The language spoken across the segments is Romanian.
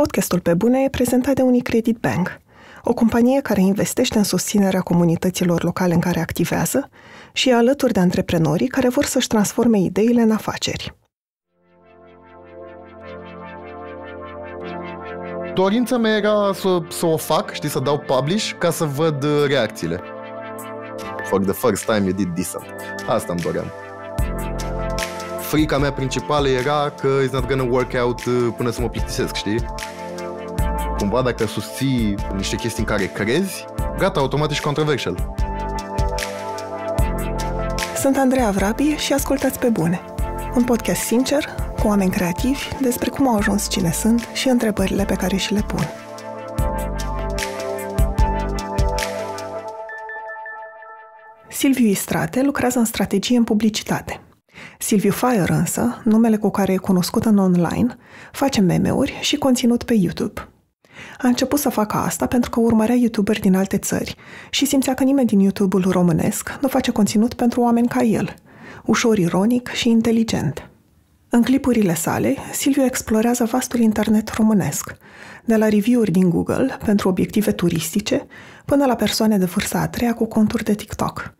Podcastul Pe Bune e prezentat de Unicredit Bank, o companie care investește în susținerea comunităților locale în care activează și e alături de antreprenorii care vor să-și transforme ideile în afaceri. Dorința mea era să, să o fac, știi, să dau publish ca să văd uh, reacțiile. For the first time you did decent. Asta îmi doream frica mea principală era că it's not gonna work out uh, până să mă plictisesc, știi? Cumva dacă susții niște chestii în care crezi, gata, automat ești controversial. Sunt Andreea Vrabi și ascultați Pe Bune, un podcast sincer cu oameni creativi despre cum au ajuns cine sunt și întrebările pe care și le pun. Silviu Istrate lucrează în strategie în publicitate – Silviu Fire însă, numele cu care e cunoscut în online, face meme-uri și conținut pe YouTube. A început să facă asta pentru că urmărea youtuberi din alte țări și simțea că nimeni din YouTube-ul românesc nu face conținut pentru oameni ca el, ușor ironic și inteligent. În clipurile sale, Silviu explorează vastul internet românesc, de la review-uri din Google pentru obiective turistice până la persoane de vârsta a treia cu conturi de TikTok –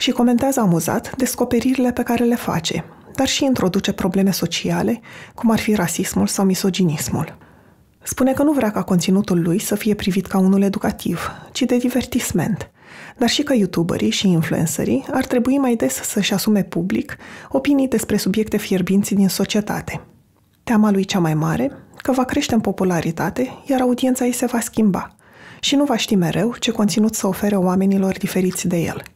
și comentează amuzat descoperirile pe care le face, dar și introduce probleme sociale, cum ar fi rasismul sau misoginismul. Spune că nu vrea ca conținutul lui să fie privit ca unul educativ, ci de divertisment, dar și că youtuberii și influencerii ar trebui mai des să-și asume public opinii despre subiecte fierbinți din societate. Teama lui cea mai mare, că va crește în popularitate, iar audiența ei se va schimba și nu va ști mereu ce conținut să ofere oamenilor diferiți de el –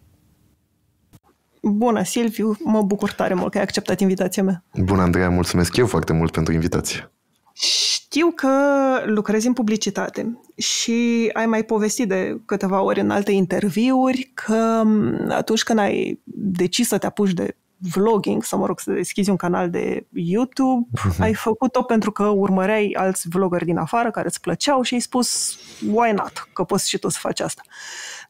Bună, Silviu, mă bucur tare mult că ai acceptat invitația mea. Bună, Andreea, mulțumesc eu foarte mult pentru invitație. Știu că lucrezi în publicitate și ai mai povestit de câteva ori în alte interviuri că atunci când ai decis să te apuci de vlogging, să mă rog, să deschizi un canal de YouTube, mhm. ai făcut-o pentru că urmăreai alți vloggeri din afară care îți plăceau și ai spus why not, că poți și tu să faci asta.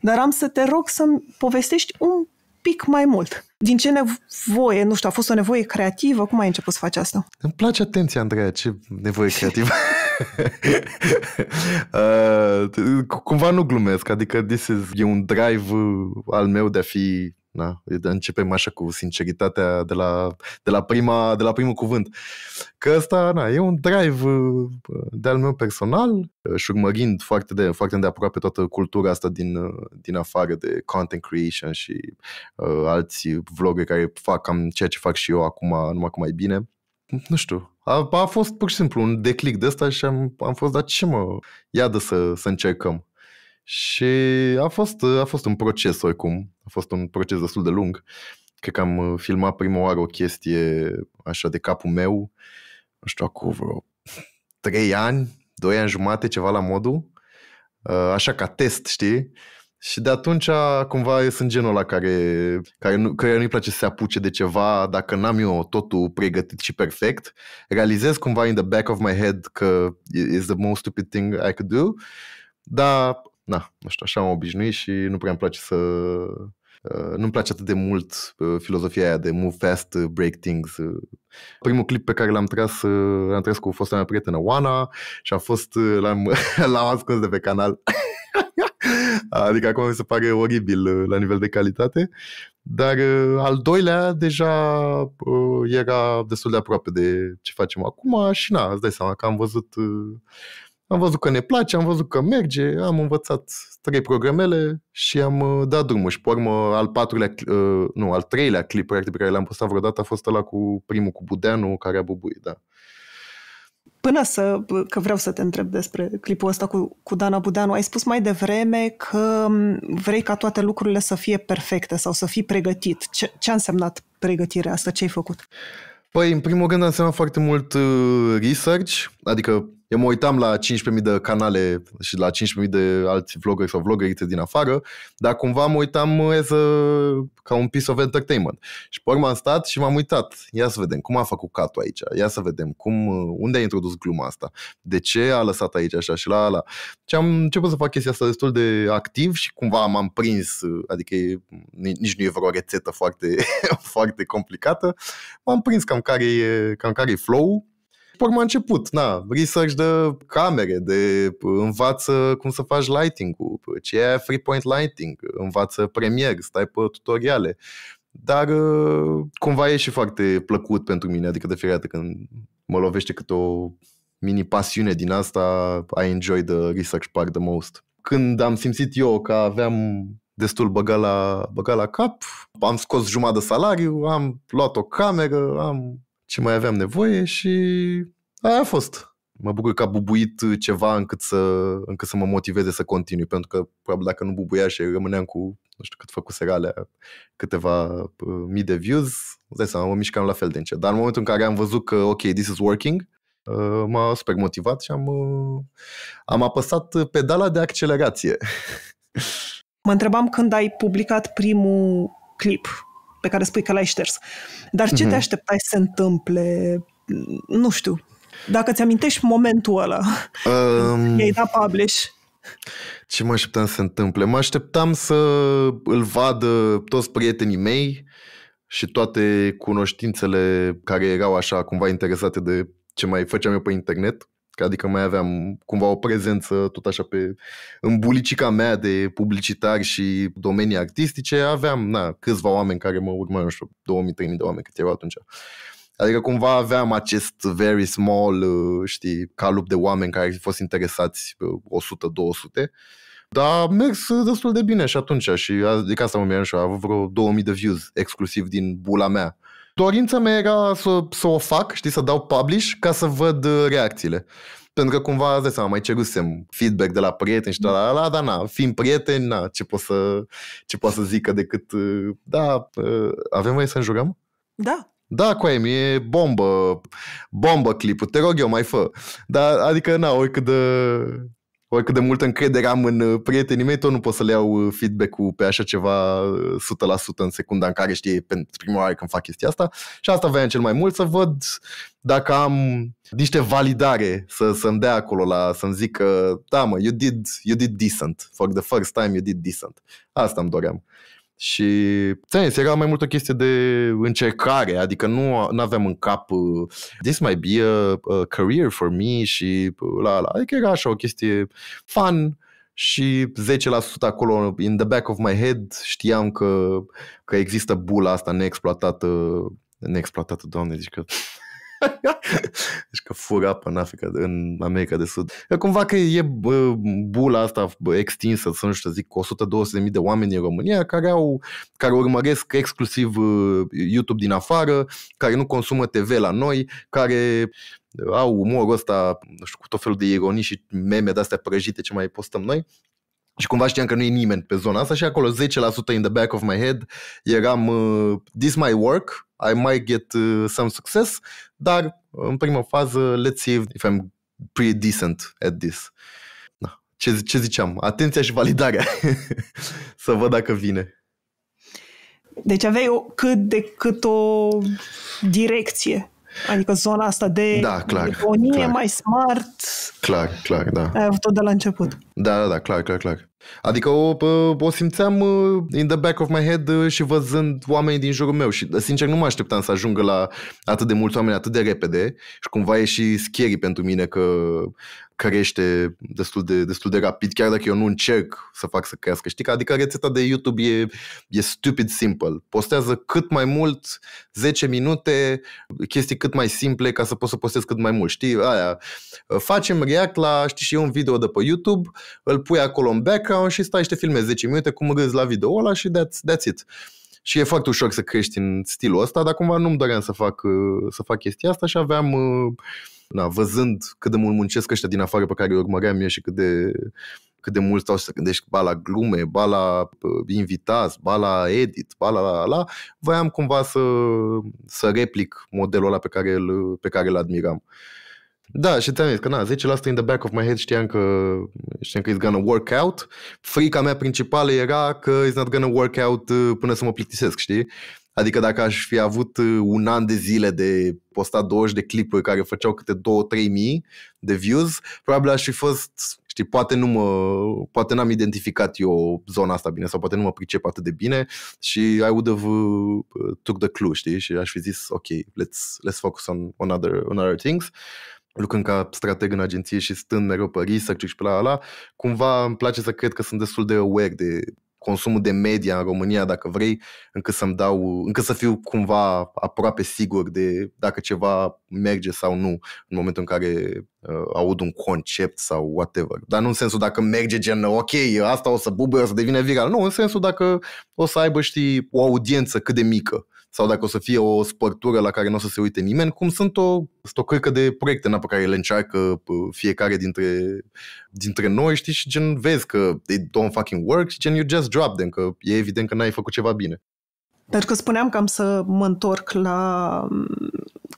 Dar am să te rog să-mi povestești un pic mai mult. Din ce nevoie? Nu știu, a fost o nevoie creativă? Cum ai început să faci asta? Îmi place atenția, Andreea, ce nevoie creativă. uh, cumva nu glumesc, adică this is, e un drive al meu de a fi da? Începem așa cu sinceritatea de la, de la, prima, de la primul cuvânt. Că ăsta na, e un drive uh, de-al meu personal uh, și urmărind foarte de, foarte de aproape toată cultura asta din, uh, din afară de content creation și uh, alți vlogeri care fac cam ceea ce fac și eu acum, numai cum mai bine. Nu știu, a, a fost pur și simplu un declic de ăsta și am, am fost, dar ce mă, iadă să, să încercăm. Și a fost, a fost un proces oricum, a fost un proces destul de lung. Cred că am uh, filmat prima oară o chestie așa de capul meu, nu știu, acum vreo 3 ani, 2 ani jumate, ceva la modul, uh, așa ca test, știi? Și de atunci cumva eu sunt genul ăla care, care nu, care nu-i place să se apuce de ceva dacă n-am eu totul pregătit și perfect. Realizez cumva in the back of my head că is the most stupid thing I could do, dar na, nu știu, așa am obișnuit și nu prea îmi place să... Uh, nu-mi place atât de mult uh, filozofia aia de move fast, uh, break things. Primul clip pe care l-am tras, l-am tras cu fosta mea prietenă Oana și a fost, l-am, l-am ascuns de pe canal. adică acum mi se pare oribil la nivel de calitate. Dar al doilea deja era destul de aproape de ce facem acum și na, îți dai seama că am văzut am văzut că ne place, am văzut că merge, am învățat trei programele și am uh, dat drumul. Și pe urmă, al patrulea, uh, nu, al treilea clip practic, pe care l-am postat vreodată a fost ăla cu primul, cu Budeanu, care a bubuit, da. Până să, că vreau să te întreb despre clipul ăsta cu, cu Dana Budeanu, ai spus mai devreme că vrei ca toate lucrurile să fie perfecte sau să fii pregătit. Ce, ce a însemnat pregătirea asta? Ce ai făcut? Păi, în primul rând, a însemnat foarte mult uh, research, adică eu mă uitam la 15.000 de canale și la 15.000 de alți vloggeri sau vloggerițe din afară, dar cumva mă uitam as a, ca un piece of entertainment. Și pe urmă am stat și m-am uitat. Ia să vedem cum a făcut catul aici. Ia să vedem cum, unde a introdus gluma asta. De ce a lăsat aici așa și la ala. Și am început să fac chestia asta destul de activ și cumva m-am prins, adică nici nu e vreo rețetă foarte, foarte complicată. M-am prins cam care e, cam care e flow Porma a început, na, research de camere, de învață cum să faci lighting-ul, ce e free point lighting, învață premier, stai pe tutoriale. Dar ă, cumva e și foarte plăcut pentru mine, adică de fiecare dată când mă lovește câte o mini pasiune din asta, I enjoy the research part the most. Când am simțit eu că aveam destul băga la, băga la cap, am scos jumătate salariu, am luat o cameră, am ce mai aveam nevoie și aia a fost. Mă bucur că a bubuit ceva încât să, încât să mă motiveze să continui, pentru că probabil dacă nu bubuia și rămâneam cu, nu știu cât fac cu serale, câteva uh, mii de views, îți dai seama, mă mișcam la fel de încet. Dar în momentul în care am văzut că, ok, this is working, uh, m-a super motivat și am, uh, am apăsat pedala de accelerație. mă întrebam când ai publicat primul clip pe care spui că l-ai șters. Dar ce mm-hmm. te așteptai să se întâmple? Nu știu. Dacă ți-amintești momentul ăla, um... i-ai dat publish... Ce mă așteptam să se întâmple? Mă așteptam să îl vadă toți prietenii mei și toate cunoștințele care erau așa cumva interesate de ce mai făceam eu pe internet. Adică mai aveam cumva o prezență tot așa pe în bulicica mea de publicitari și domenii artistice, aveam na, câțiva oameni care mă urmă, nu știu, 2000-3000 de oameni cât erau atunci. Adică cumva aveam acest very small, uh, știi, calup de oameni care ar fi fost interesați 100-200, uh, dar a mers destul de bine și atunci și adică asta mă mi și a avut vreo 2000 de views exclusiv din bula mea Dorința mea era să, să o fac, știi, să dau publish ca să văd uh, reacțiile. Pentru că cumva, îți seama, mai cerusem feedback de la prieteni și tot la dar na, fiind prieteni, na, ce pot să, ce pot să zică decât, uh, da, uh, avem voie să înjurăm? Da, da, cu aia e bombă, bombă clipul, te rog eu, mai fă. Dar, adică, na, oricât de, oricât de multă încredere am în uh, prietenii mei, tot nu pot să le iau uh, feedback-ul pe așa ceva uh, 100% în secunda în care știi pentru prima oară când fac chestia asta. Și asta voiam cel mai mult, să văd dacă am niște validare să, să-mi dea acolo, la, să-mi zic că da mă, you did, you did decent. For the first time you did decent. Asta îmi doream. Și, ți era mai mult o chestie de încercare, adică nu aveam în cap uh, this might be a, a career for me și uh, la la. Adică era așa o chestie fun și 10% acolo, in the back of my head, știam că, că există bula asta neexploatată, neexploatată, doamne, zic că deci că fură apă în Africa, în America de Sud. Cumva că e bula asta extinsă, să nu știu, zic, 100-200 mii de oameni în România care, au, care urmăresc exclusiv uh, YouTube din afară, care nu consumă TV la noi, care au umorul ăsta, nu știu, cu tot felul de ironii și meme de-astea prăjite ce mai postăm noi. Și cumva știam că nu e nimeni pe zona asta și acolo 10% in the back of my head eram uh, this my work, I might get uh, some success, dar în prima fază, let's see if I'm pretty decent at this. Da. Ce, ce ziceam? Atenția și validarea. Să văd dacă vine. Deci aveai o, cât de cât o direcție. Adică zona asta de da, clar, economie clar. mai smart. Clar, clar, da. Ai avut-o de la început. Da, da, da, clar, clar, clar. Adică o, o simțeam uh, in the back of my head uh, și văzând oamenii din jurul meu și sincer nu mă așteptam să ajungă la atât de mulți oameni atât de repede și cumva e și scary pentru mine că crește destul de, destul de rapid, chiar dacă eu nu încerc să fac să crească. Știi? Adică rețeta de YouTube e, e stupid simple. Postează cât mai mult, 10 minute, chestii cât mai simple ca să poți să postezi cât mai mult. Știi? Aia. Facem react la, știi și eu, un video de pe YouTube, îl pui acolo în background și stai și te filmezi 10 minute cum râzi la video ăla și that's, that's it. Și e foarte ușor să crești în stilul ăsta, dar cumva nu-mi doream să fac, să fac chestia asta și aveam uh, na, văzând cât de mult muncesc ăștia din afară pe care îi urmăream eu și cât de, cât de mult stau să gândești ba la glume, ba la uh, invitați, ba la edit, ba la la la, voiam cumva să, să replic modelul ăla pe care îl, pe care îl admiram. Da, și ți-am zis că na, 10% in the back of my head știam că, știam că it's gonna work out. Frica mea principală era că it's not gonna work out uh, până să mă plictisesc, știi? Adică dacă aș fi avut uh, un an de zile de postat 20 de clipuri care făceau câte 2-3 mii de views, probabil aș fi fost, știi, poate, nu mă, poate n-am identificat eu zona asta bine sau poate nu mă pricep atât de bine și I would have uh, took the clue, știi, și aș fi zis, ok, let's, let's focus on, on, other, on other things lucrând ca strateg în agenție și stând mereu pe research și pe la ala, cumva îmi place să cred că sunt destul de aware de consumul de media în România, dacă vrei, încât să-mi dau, încât să fiu cumva aproape sigur de dacă ceva merge sau nu în momentul în care uh, aud un concept sau whatever. Dar nu în sensul dacă merge gen, ok, asta o să bubuie, o să devină viral. Nu, în sensul dacă o să aibă, știi, o audiență cât de mică sau dacă o să fie o spărtură la care nu o să se uite nimeni, cum sunt o, sunt o cărcă de proiecte na, pe care le încearcă fiecare dintre, dintre noi, știi, și gen vezi că they don't fucking work și gen you just drop them, că e evident că n-ai făcut ceva bine. Pentru că spuneam că am să mă întorc la mm,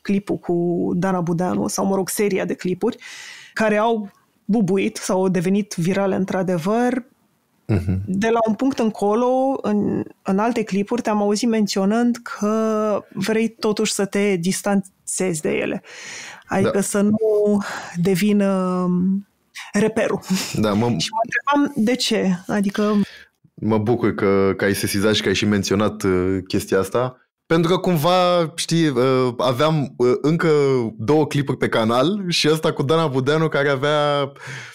clipul cu Dana Budeanu, sau mă rog, seria de clipuri, care au bubuit sau au devenit virale într-adevăr Mm-hmm. De la un punct încolo, în, în alte clipuri, te-am auzit menționând că vrei totuși să te distanțezi de ele. Adică da. să nu devină um, reperul. Da, mă... și mă întrebam de ce. Adică... Mă bucur că, că ai sesizat și că ai și menționat uh, chestia asta. Pentru că cumva, știi, uh, aveam uh, încă două clipuri pe canal și ăsta cu Dana Budeanu care avea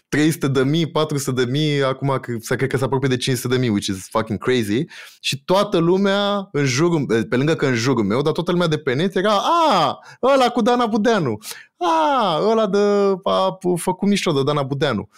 300 de mii, 400 de mii, acum să cred că se apropie de 500 de mii, which is fucking crazy. Și toată lumea în jurul, eh, pe lângă că în jurul meu, dar toată lumea de pe net era, a, ăla cu Dana Budeanu, a, ăla de, a, a făcut mișto de Dana Budeanu. Uh,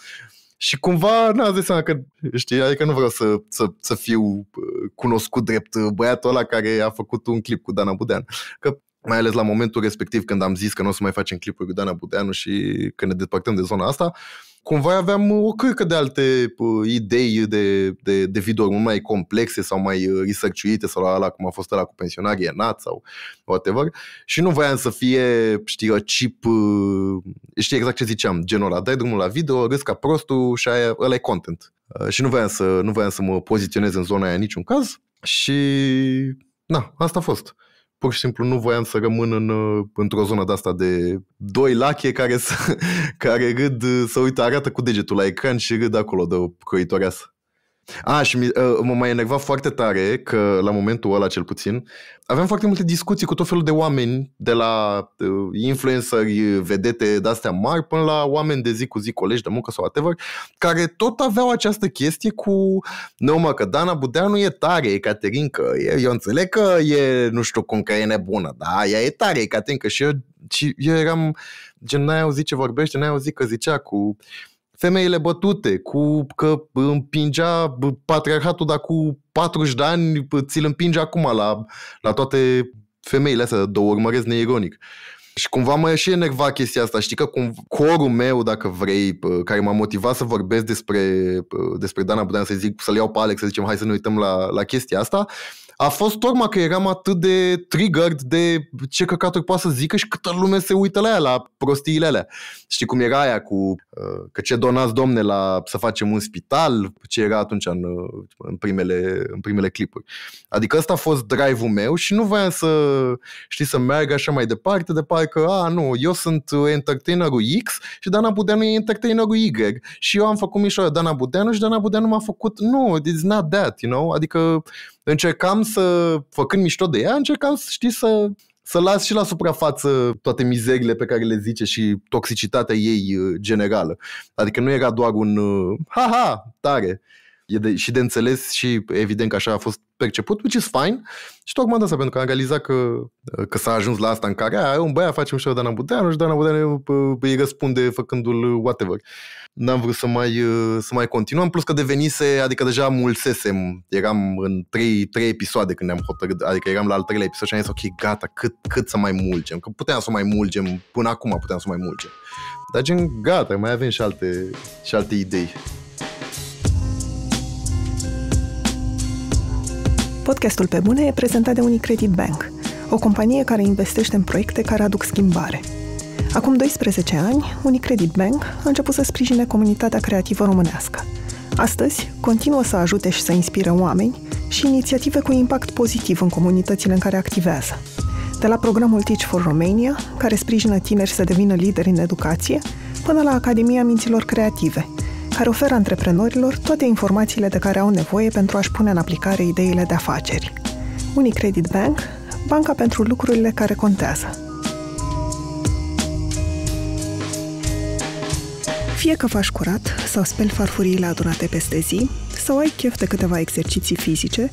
și cumva n-a zis seama că, știi, adică nu vreau să, să, să fiu uh, cunoscut drept uh, băiatul ăla care a făcut un clip cu Dana Budean. Că mai ales la momentul respectiv când am zis că nu o să mai facem clipuri cu Dana Budeanu și când ne depărtăm de zona asta, uh, cumva aveam o cârcă de alte idei de, de, de mult mai complexe sau mai uh, researchuite sau la, cum a fost la cu pensionarii Enat sau whatever și nu voiam să fie, știi, o chip, uh, știi exact ce ziceam, genul ăla, dai drumul la video, râs ca prostul și aia, ăla e content. Uh, și nu voiam să, nu voiam să mă poziționez în zona aia în niciun caz și na, asta a fost pur și simplu nu voiam să rămân în, uh, într-o zonă de asta de doi lache care, să, care râd, uh, să uită, arată cu degetul la ecran și râd acolo de o croitoreasă. A, și mi, uh, mă mai enerva foarte tare că la momentul ăla cel puțin aveam foarte multe discuții cu tot felul de oameni de la uh, influenceri, vedete de-astea mari până la oameni de zi cu zi, colegi de muncă sau whatever care tot aveau această chestie cu nu mă, că Dana Budeanu e tare, e Caterinca, e, eu înțeleg că e, nu știu cum, că e nebună, da, ea e tare, e Caterinca și eu, și eu eram, gen, n-ai auzit ce vorbește, n-ai auzit că zicea cu uh, femeile bătute, cu că împingea patriarhatul, dar cu 40 de ani ți-l împinge acum la, la toate femeile astea, două urmăresc neironic. Și cumva mă și enerva chestia asta, știi că cum corul meu, dacă vrei, care m-a motivat să vorbesc despre, despre Dana Budean, să zic, să-l iau pe Alex, să zicem, hai să ne uităm la, la chestia asta, uh, a fost tocmai că eram atât de triggered de ce căcaturi poate să zică și câtă lume se uită la ea, la prostiile alea. Știi cum era aia cu uh, că ce donați, domne, la să facem un spital, ce era atunci în, uh, în, primele, în primele clipuri. Adică ăsta a fost drive-ul meu și nu voiam să, știi, să meargă așa mai departe, de parcă, a, nu, eu sunt entertainerul X și Dana Budeanu e entertainerul Y și eu am făcut mișoara Dana Budeanu și Dana Budeanu m-a făcut, nu, it's not that, you know, adică încercam să, făcând mișto de ea, încercam, știi, să să las și la suprafață toate mizerile pe care le zice și toxicitatea ei uh, generală. Adică nu era doar un ha-ha, uh, tare, e de, și de înțeles și evident că așa a fost perceput, which is fine. Și tocmai de asta, pentru că am realizat că, că s-a ajuns la asta în care aia, un băiat face mișto de Dana Budeanu și Dana Budeanu îi răspunde făcându-l whatever. N-am vrut să mai, să mai continuăm, plus că devenise, adică deja mulsesem, eram în trei, trei episoade când ne-am hotărât, adică eram la al treilea episod și am zis, ok, gata, cât, cât să mai mulgem, că puteam să mai mulgem, până acum puteam să mai mulgem. Dar gen, gata, mai avem și alte, și alte idei. Podcastul Pe Bune e prezentat de Unicredit Bank, o companie care investește în proiecte care aduc schimbare. Acum 12 ani, Unicredit Bank a început să sprijine comunitatea creativă românească. Astăzi, continuă să ajute și să inspire oameni și inițiative cu impact pozitiv în comunitățile în care activează. De la programul Teach for Romania, care sprijină tineri să devină lideri în educație, până la Academia Minților Creative, care oferă antreprenorilor toate informațiile de care au nevoie pentru a-și pune în aplicare ideile de afaceri. Unicredit Bank, banca pentru lucrurile care contează. Fie că faci curat sau speli farfuriile adunate peste zi, sau ai chef de câteva exerciții fizice,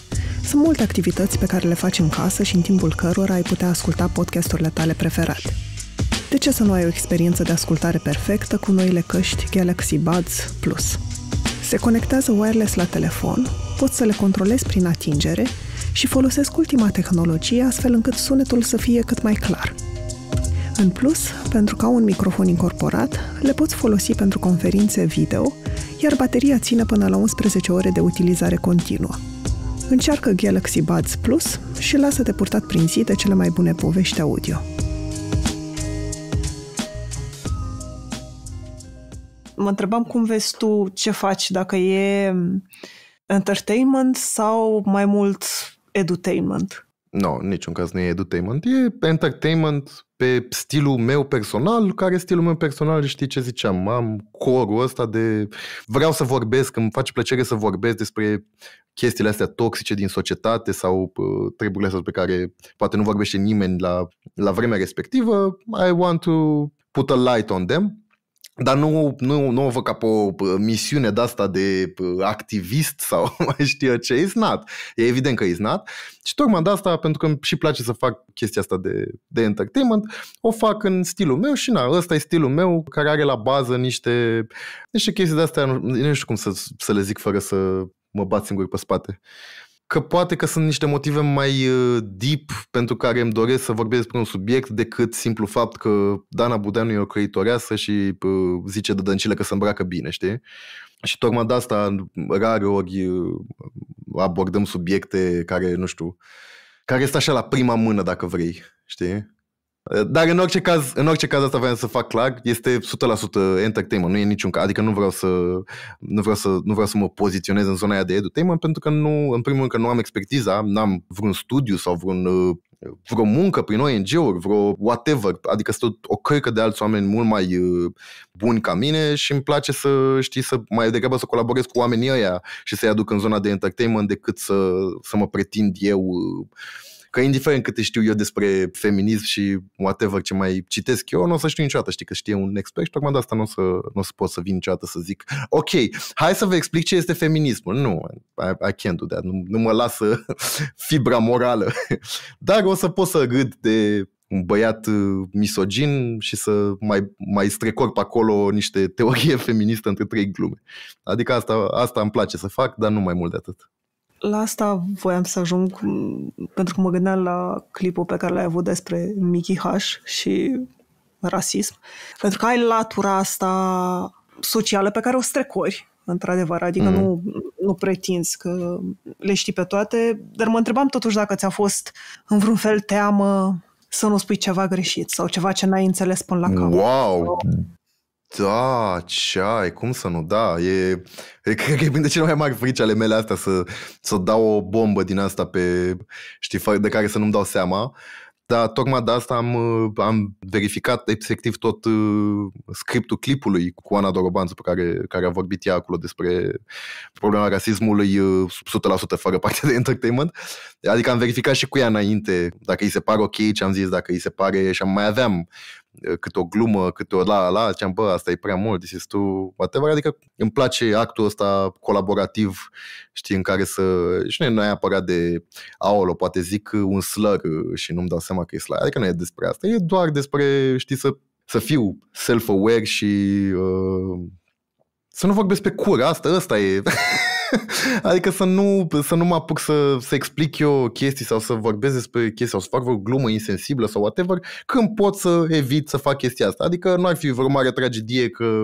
sunt multe activități pe care le faci în casă și în timpul cărora ai putea asculta podcasturile tale preferate. De ce să nu ai o experiență de ascultare perfectă cu noile căști Galaxy Buds Plus? Se conectează wireless la telefon, poți să le controlezi prin atingere și folosesc ultima tehnologie astfel încât sunetul să fie cât mai clar. În plus, pentru că au un microfon incorporat, le poți folosi pentru conferințe video, iar bateria ține până la 11 ore de utilizare continuă. Încearcă Galaxy Buds Plus și lasă-te purtat prin zi de cele mai bune povești audio. mă întrebam cum vezi tu ce faci, dacă e entertainment sau mai mult edutainment? Nu, no, niciun caz nu e edutainment. E entertainment pe stilul meu personal, care stilul meu personal, știi ce ziceam, am corul ăsta de vreau să vorbesc, îmi face plăcere să vorbesc despre chestiile astea toxice din societate sau uh, treburile astea pe care poate nu vorbește nimeni la, la vremea respectivă, I want to put a light on them dar nu, nu, nu o văd ca pe o misiune de asta de activist sau mai știu ce, E not. E evident că e not. Și tocmai de asta, pentru că îmi și place să fac chestia asta de, de entertainment, o fac în stilul meu și na, ăsta e stilul meu care are la bază niște, niște chestii de astea, nu, nu știu cum să, să le zic fără să mă bat singur pe spate. Uh, că poate că sunt niște motive mai uh, deep pentru care îmi doresc să vorbesc despre un subiect decât simplu fapt că Dana Budeanu e o creitoreasă și uh, zice de dăncile că se îmbracă bine, știi? Și tocmai de asta rare ori uh, abordăm subiecte care, nu știu, care este așa la prima mână, dacă vrei, știi? Dar în orice caz, în orice caz asta vreau să fac clar, este 100% entertainment, nu e niciun caz, adică nu vreau să nu vreau să, nu vreau să mă poziționez în zona aia de edutainment pentru că nu, în primul rând că nu am expertiza, n-am vreun studiu sau vreun vreo muncă prin ONG-uri, vreo whatever, adică sunt o cărcă de alți oameni mult mai buni ca mine și îmi place să știi să mai degrabă să colaborez cu oamenii ăia și să-i aduc în zona de entertainment decât să, să mă pretind eu uh, Că indiferent cât știu eu despre feminism și whatever ce mai citesc eu, nu o să știu niciodată, știi, că știe un expert și tocmai de asta nu o să, nu o să pot să vin niciodată să zic, ok, hai să vă explic ce este feminismul. Nu, I, I can't do that, nu, nu mă lasă fibra morală. Dar o să pot să râd de un băiat uh, misogin și să mai, mai strecor pe acolo niște teorie feministă între trei glume. Adică asta, asta îmi place să fac, dar nu mai mult de atât la asta voiam să ajung pentru că mă gândeam la clipul pe care l-ai avut despre Mickey H și rasism. Pentru că ai latura asta socială pe care o strecori, într-adevăr, adică mm. nu, nu pretinzi că le știi pe toate, dar mă întrebam totuși dacă ți-a fost în vreun fel teamă să nu spui ceva greșit sau ceva ce n-ai înțeles până la cap. Wow! Da, ai, cum să nu, da, e, e cred că e de cele mai mari frici ale mele astea să, să dau o bombă din asta pe, știi, de care să nu-mi dau seama, dar tocmai de asta am, am verificat efectiv tot uh, scriptul clipului cu Ana Dorobanțu pe care, care a vorbit ea acolo despre problema rasismului 100% uh, fără parte de entertainment. Adică am verificat și cu ea înainte dacă îi se pare ok ce am zis, dacă îi se pare și am mai aveam cât o glumă, cât o la, la, ziceam, bă, asta e prea mult, this is too, whatever. Adică îmi place actul ăsta colaborativ, știi, în care să, și nu e neapărat de aolo, poate zic un slur și nu-mi dau seama că e slur. Adică nu e despre asta, e doar despre, știi, să, să fiu self-aware și uh, să nu vorbesc pe cur, asta, asta e... adică să nu, să nu mă apuc să, să explic eu chestii sau să vorbesc despre chestii sau să fac o glumă insensibilă sau whatever, când pot să evit să fac chestia asta. Adică nu ar fi vreo mare tragedie că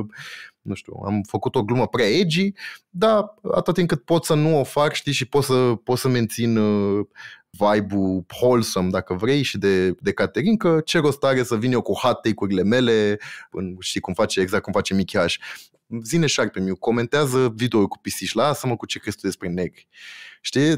nu știu, am făcut o glumă prea edgy, dar atât timp cât pot să nu o fac, știi, și pot să, pot să mențin uh, vibe-ul wholesome, dacă vrei, și de, de Caterin, că ce rost are să vin eu cu hot take-urile mele, în, știi cum face, exact cum face Michiaș. Zine șarpe miu, comentează video cu pisici, lasă-mă cu ce crezi tu despre negri. Știi,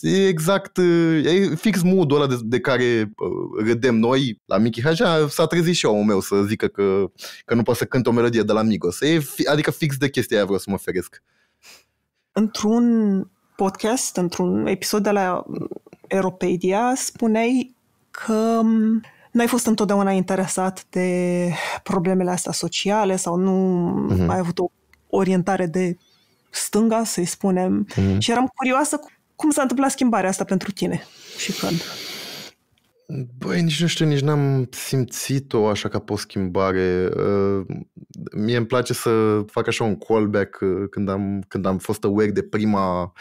e exact, e fix mood ăla de, de care uh, râdem noi la Michi Haja, s-a trezit și omul meu să zică că, că nu poate să cânte o melodie de la Migos. E, fi, adică fix de chestia aia vreau să mă feresc. Într-un podcast, într-un episod de la Europedia, spuneai că n-ai fost întotdeauna interesat de problemele astea sociale sau nu uh-huh. ai avut o orientare de stânga, să-i spunem. Uh-huh. Și eram curioasă cum s-a întâmplat schimbarea asta pentru tine și când. Băi, nici nu știu, nici n-am simțit-o așa ca pe o schimbare. Ă, mie îmi place să fac așa un callback ă, când am, când am fost aware de prima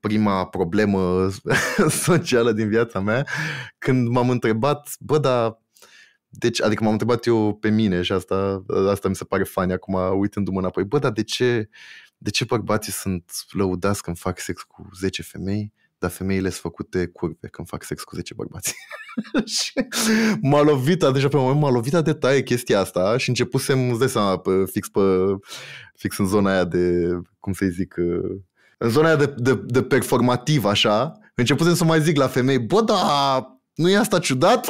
prima problemă socială din viața mea, când m-am întrebat, bă, dar deci, adică m-am întrebat eu pe mine și asta, asta mi se pare fani acum uitându-mă înapoi. Bă, dar de ce, de ce bărbații sunt lăudați când fac sex cu 10 femei? dar femeile sunt făcute curve când fac sex cu 10 bărbați. și m-a lovit, deja pe moment m-a lovit de taie chestia asta și începusem, îți dai seama, pe, fix, pe, fix în zona aia de, cum să-i zic, uh, în zona aia de, de, de performativ, așa, începusem să mai zic la femei, bă, da, nu e asta ciudat?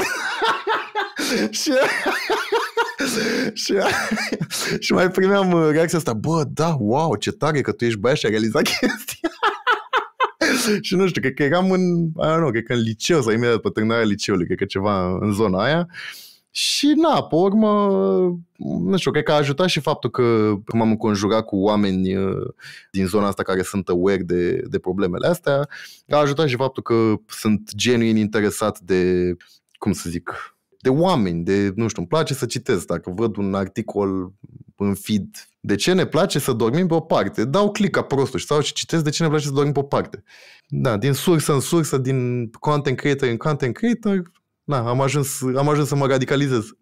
și, și, și mai primeam uh, reacția asta, bă, da, wow, ce tare că tu ești băiat și ai realizat chestia și nu știu, cred că eram în, nu, cred că în liceu sau imediat pe terminarea liceului, cred că ceva în zona aia. Și na, pe urmă, nu știu, cred că a ajutat și faptul că m-am înconjurat cu oameni uh, din zona asta care sunt aware de, de problemele astea. A ajutat și faptul că sunt genuin interesat de, cum să zic, de oameni, de, nu știu, îmi place să citesc. Dacă văd un articol în feed, de ce ne place să dormim pe o parte? Dau click ca prostul și sau și citesc de ce ne place să dormim pe o parte da, din sursă în sursă, din content creator în content creator, na, am ajuns, am ajuns să mă radicalizez.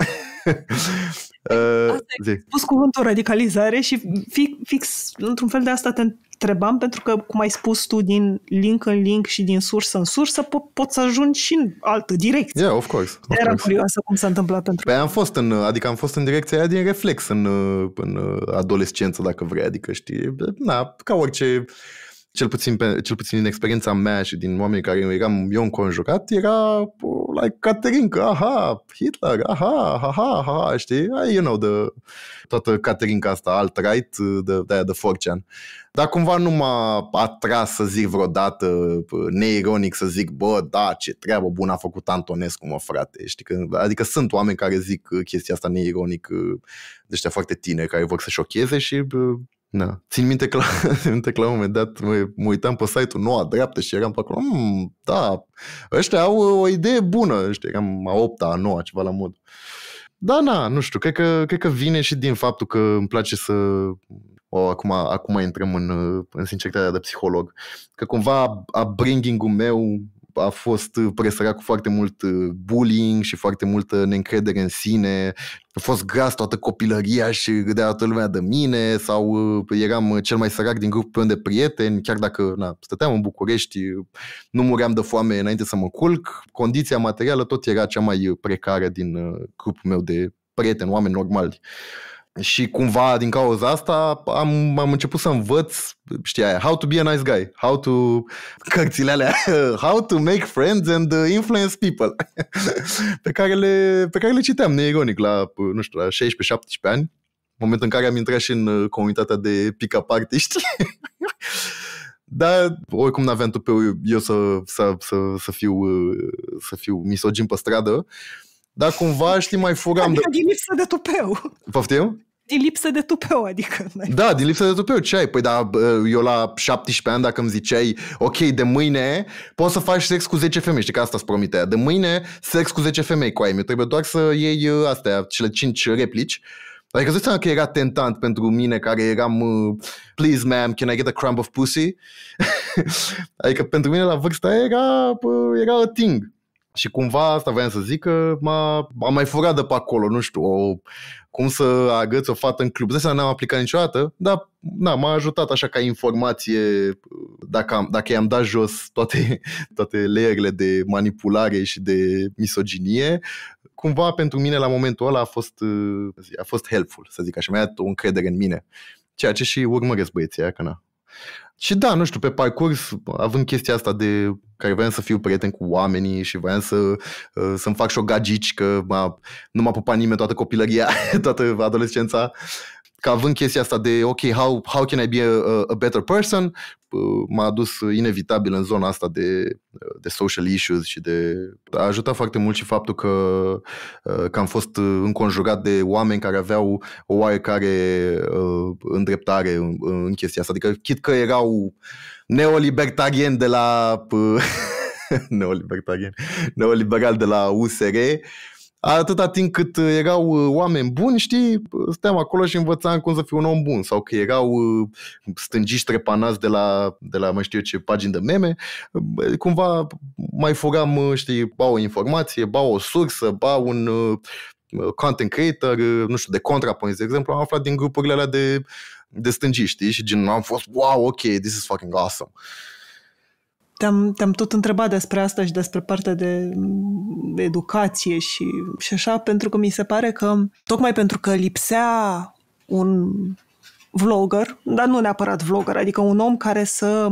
uh, asta spus cuvântul radicalizare și fix, fix într-un fel de asta te întrebam, pentru că, cum ai spus tu, din link în link și din sursă în sursă, po- poți să ajungi și în altă direcție. Yeah, of course. Of Era course. curioasă cum s-a întâmplat pentru păi am fost în, adică am fost în direcția aia din reflex în, în adolescență, dacă vrei, adică știi, na, ca orice uh, cel puțin, pe, cel puțin din experiența mea și din oamenii care eram eu înconjurat, era like Caterinca, aha, Hitler, aha, aha, aha, știi? You know, the, toată Caterinca asta alt-right, de, de aia de Forcean. Dar cumva nu m-a atras să zic vreodată, neironic, să zic, bă, da, ce treabă bună a făcut Antonescu, mă, frate. Știi? adică sunt oameni care zic chestia asta neironic, ă, de ăștia foarte tine, care vor să șocheze și da. Țin minte că la, minte că la un moment dat mă, mă uitam pe site-ul Noua Dreaptă și eram pe acolo, mmm, da, ăștia au o idee bună, știi, eram a opta, a noua, ceva la mod. Da, na, nu știu, cred că, cred că vine și din faptul că îmi place să... O, oh, acum, acum intrăm în, în sinceritatea de psiholog. Că cumva upbringing-ul meu a fost uh, presărat cu foarte mult uh, bullying și foarte multă neîncredere în sine. A fost gras toată copilăria și râdea toată lumea de mine sau uh, eram cel mai sărac din grupul de prieteni, chiar dacă na, stăteam în București, nu muream de foame înainte să mă culc. Condiția materială tot era cea mai precară din grupul meu de prieteni, oameni normali. Și cumva din cauza asta am, am început să învăț, știi aia, how to be a nice guy, how to, cărțile alea, how to make friends and uh, influence people, pe, care le, pe care le citeam neironic la, nu știu, la 16-17 ani, moment în care am intrat și în uh, comunitatea de pick-up artiști. Dar oricum n-aveam pe eu să, să, să, să, fiu, uh, să fiu misogin pe stradă. Dar cumva, știi, mai furam... Adică de... din lipsă de tupeu. Poftim? Din lipsă de tupeu, adică. Da, din lipsă de tupeu, ce ai? Păi da, eu la 17 ani, dacă îmi ziceai, ok, de mâine poți să faci sex cu 10 femei, știi că asta îți promitea. De mâine sex cu 10 femei cu ai trebuie doar să iei ă, astea, cele 5 replici. Adică îți că era tentant pentru mine care eram ă, Please ma'am, can I get a crumb of pussy? adică pentru mine la vârsta aia era, era a thing și cumva asta voiam să zic că m-a, am mai furat de pe acolo, nu știu, o, cum să agăți o fată în club. De asta n-am aplicat niciodată, dar na, m-a ajutat așa ca informație dacă, am, dacă i-am dat jos toate, toate leerele de manipulare și de misoginie. Cumva pentru mine la momentul ăla a fost, a fost helpful, să zic așa, mi-a dat o încredere în mine. Ceea ce și urmăresc băieții aia, că na, și da, nu știu, pe parcurs, având chestia asta de care voiam să fiu prieten cu oamenii și voiam să, uh, să-mi fac și o gagici, că m-a, nu m-a pupat nimeni toată copilăria, toată adolescența, ca având chestia asta de, ok, how, how can I be a, a better person, m-a adus inevitabil în zona asta de, de social issues și de... A ajutat foarte mult și faptul că, că am fost înconjurat de oameni care aveau o oarecare îndreptare în, în chestia asta. Adică, chit că erau neolibertarieni de la... neolibertarieni, neoliberal de la USR, atâta timp cât uh, erau uh, oameni buni, știi, Stăm acolo și învățam cum să fiu un om bun sau că erau uh, stângiști trepanați de la, de la mai știu ce pagini de meme, cumva mai fugam, știi, ba o informație, ba o sursă, ba un content creator, nu știu, de contrapoint, de exemplu, am aflat din grupurile alea de, de stângiști, știi? Și gen, am fost, wow, ok, this is fucking awesome te-am, te-am tot întrebat despre asta și despre partea de, educație și, și așa, pentru că mi se pare că, tocmai pentru că lipsea un vlogger, dar nu neapărat vlogger, adică un om care să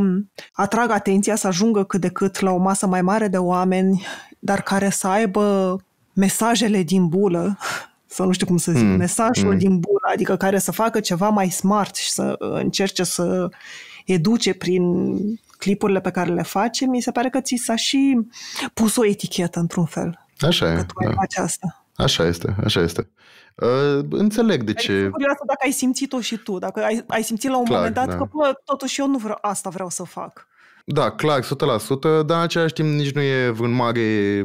atragă atenția, să ajungă cât de cât la o masă mai mare de oameni, dar care să aibă mesajele din bulă, sau nu știu cum să zic, mm. mesajul mm. din bulă, adică care să facă ceva mai smart și să încerce să educe prin clipurile pe care le face, mi se pare că ți s-a și pus o etichetă într-un fel. Așa e. Că tu da. ai face asta. Așa este, așa este. Uh, înțeleg de ce... Sunt curioasă dacă ai simțit-o și tu, dacă ai, ai simțit la un Clar, moment dat da. că bă, totuși eu nu vreau asta vreau să fac. Da, clar, 100%, dar în același timp nici nu e un mare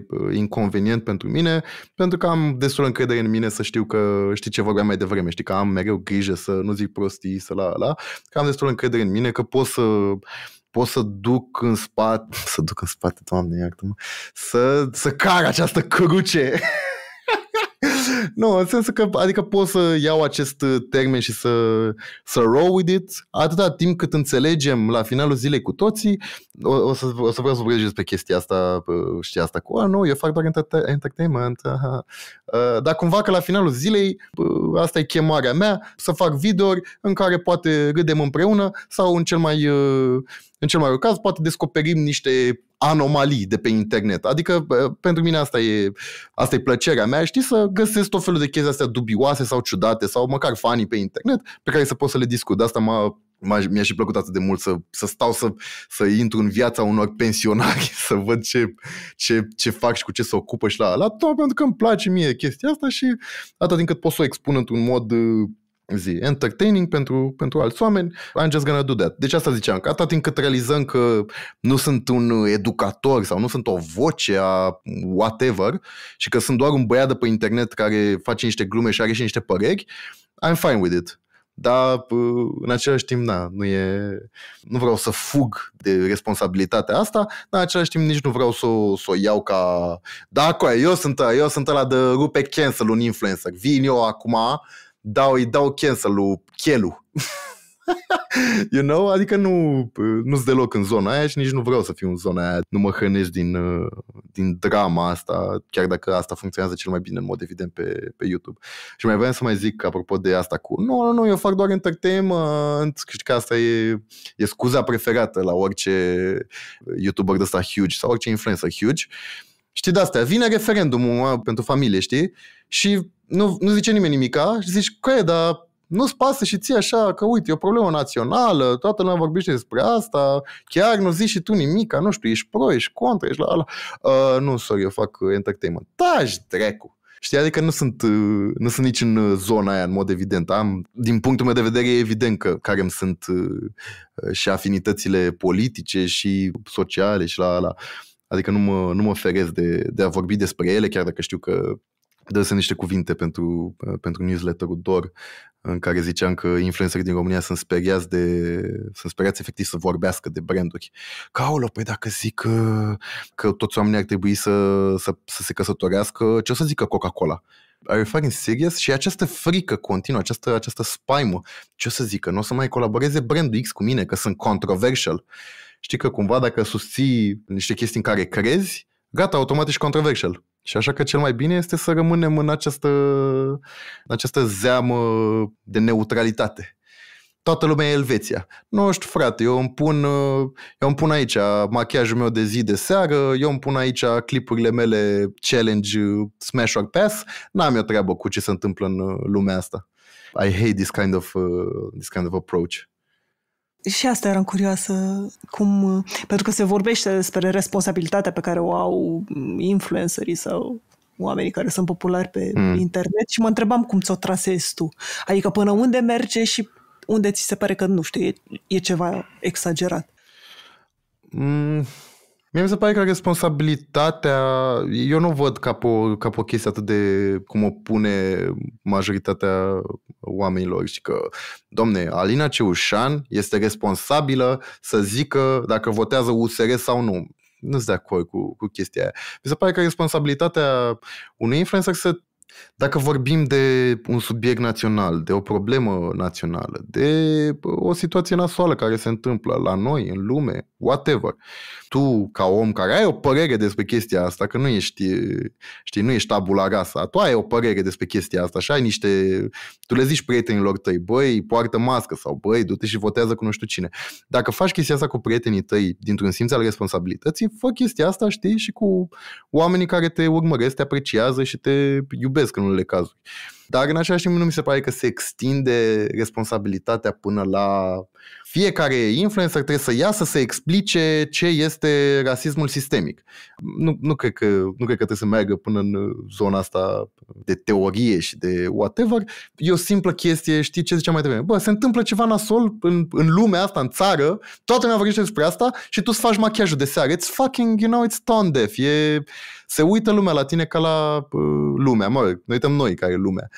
uh, inconvenient pentru mine, pentru că am destul încredere în mine să știu că, știi ce vorbeam mai devreme, știi că am mereu grijă să nu zic prostii, să la la, că am destul încredere în mine că pot să pot să duc în spate, să duc în spate, doamne, iartă-mă, să, să car această căruce nu, în sensul că, adică pot să iau acest uh, termen și să, să roll with it, atâta timp cât înțelegem la finalul zilei cu toții, o, o, să, o să vreau să vorbesc despre chestia asta, și asta cu, a, nu, eu fac doar entertainment, aha. Uh, dar cumva că la finalul zilei, uh, asta e chemarea mea, să fac videouri în care poate râdem împreună sau în cel mai, în cel mai rău caz, poate descoperim niște anomalii de pe internet. Adică pentru mine asta e, asta e plăcerea mea, știi, să găsesc tot felul de chestii astea dubioase sau ciudate sau măcar fanii pe internet pe care să pot să le discut. De asta mă mi-a și plăcut atât de mult să, să stau să, să intru în viața unor pensionari, să văd ce, ce, ce fac și cu ce se ocupă și la, la tot, pentru că îmi place mie chestia asta și atât din cât pot să o expun într-un mod zi. Entertaining pentru, pentru alți oameni. I'm just gonna do that. Deci asta ziceam, că atâta timp cât realizăm că nu sunt un educator sau nu sunt o voce a whatever și că sunt doar un băiat de pe internet care face niște glume și are și niște păreri, I'm fine with it. Dar în același timp, na, nu e... Nu vreau să fug de responsabilitatea asta, dar în același timp nici nu vreau să, să o iau ca... Da, eu sunt, eu sunt ăla de rupe cancel un influencer. Vin eu acum dau, îi dau cancel lui Chelu. you know? Adică nu, nu deloc în zona aia și nici nu vreau să fiu în zona aia. Nu mă hrănești din, din drama asta, chiar dacă asta funcționează cel mai bine, în mod evident, pe, pe YouTube. Și mai vreau să mai zic, apropo de asta cu nu, nu, eu fac doar entertainment, știi că asta e, e scuza preferată la orice YouTuber de ăsta huge sau orice influencer huge. Știi de asta? vine referendumul pentru familie, știi? Și nu, nu zice nimeni nimica și zici, că e, dar nu-ți pasă și ție așa că, uite, e o problemă națională, toată lumea vorbește despre asta, chiar nu zici și tu nimica, nu știu, ești pro, ești contra, ești la ala. Uh, nu, sorry, eu fac uh, entertainment. Taci, dracu! Știi, adică nu sunt, uh, nu sunt nici în uh, zona aia, în mod evident. Am, din punctul meu de vedere, e evident că care îmi sunt și afinitățile politice și sociale și la ala. Adică nu mă, nu mă feresc de, de a vorbi despre ele, chiar dacă știu că dă să niște cuvinte pentru, pentru newsletterul DOR, în care ziceam că influencerii din România sunt speriați, de, sunt speriați efectiv să vorbească de branduri. Ca o păi dacă zic că, că toți oamenii ar trebui să, să, să se căsătorească, ce o să zică Coca-Cola? Are fucking serious? Și această frică continuă, această, această spaimă, ce o să zică? Nu o să mai colaboreze brandul X cu mine, că sunt controversial. Știi că cumva dacă susții niște chestii în care crezi, gata, automat ești controversial și așa că cel mai bine este să rămânem în această, în această zeamă de neutralitate. Toată lumea e Elveția. Nu știu, frate, eu îmi pun, eu îmi pun aici machiajul meu de zi de seară, eu îmi pun aici clipurile mele challenge smash or pass, n-am eu treabă cu ce se întâmplă în lumea asta. I hate this kind of, uh, this kind of approach. Și asta eram curioasă, cum, pentru că se vorbește despre responsabilitatea pe care o au influencerii sau oamenii care sunt populari pe mm. internet și mă întrebam cum ți-o trasezi tu. Adică până unde merge și unde ți se pare că, nu știu, e, e ceva exagerat. Mm, Mie mi se pare că responsabilitatea, eu nu văd ca pe, o, ca pe o chestie atât de cum o pune majoritatea oamenilor și că, domne, Alina Ceușan este responsabilă să zică dacă votează USR sau nu. Nu sunt de acord cu, cu chestia aia. Mi se pare că responsabilitatea unui influencer se dacă vorbim de un subiect național, de o problemă națională, de o situație nasoală care se întâmplă la noi, în lume, whatever, tu, ca om care ai o părere despre chestia asta, că nu ești, știi, nu ești tabula rasa, tu ai o părere despre chestia asta și ai niște... Tu le zici prietenilor tăi, băi, poartă mască sau băi, du-te și votează cu nu știu cine. Dacă faci chestia asta cu prietenii tăi dintr-un simț al responsabilității, fă chestia asta, știi, și cu oamenii care te urmăresc, te apreciază și te iubesc iubesc în unele cazuri. Dar în același timp nu mi se pare că se extinde responsabilitatea până la fiecare influencer trebuie să iasă să explice ce este rasismul sistemic. Nu, nu, cred că, nu cred că trebuie să meargă până în zona asta de teorie și de whatever. E o simplă chestie, știi ce ziceam mai devreme? Bă, se întâmplă ceva nasol în, în lumea asta, în țară, toată lumea vorbește despre asta și tu îți faci machiajul de seară. It's fucking, you know, it's tone deaf. E, se uită lumea la tine ca la uh, lumea. Mă, noi uităm noi care e lumea.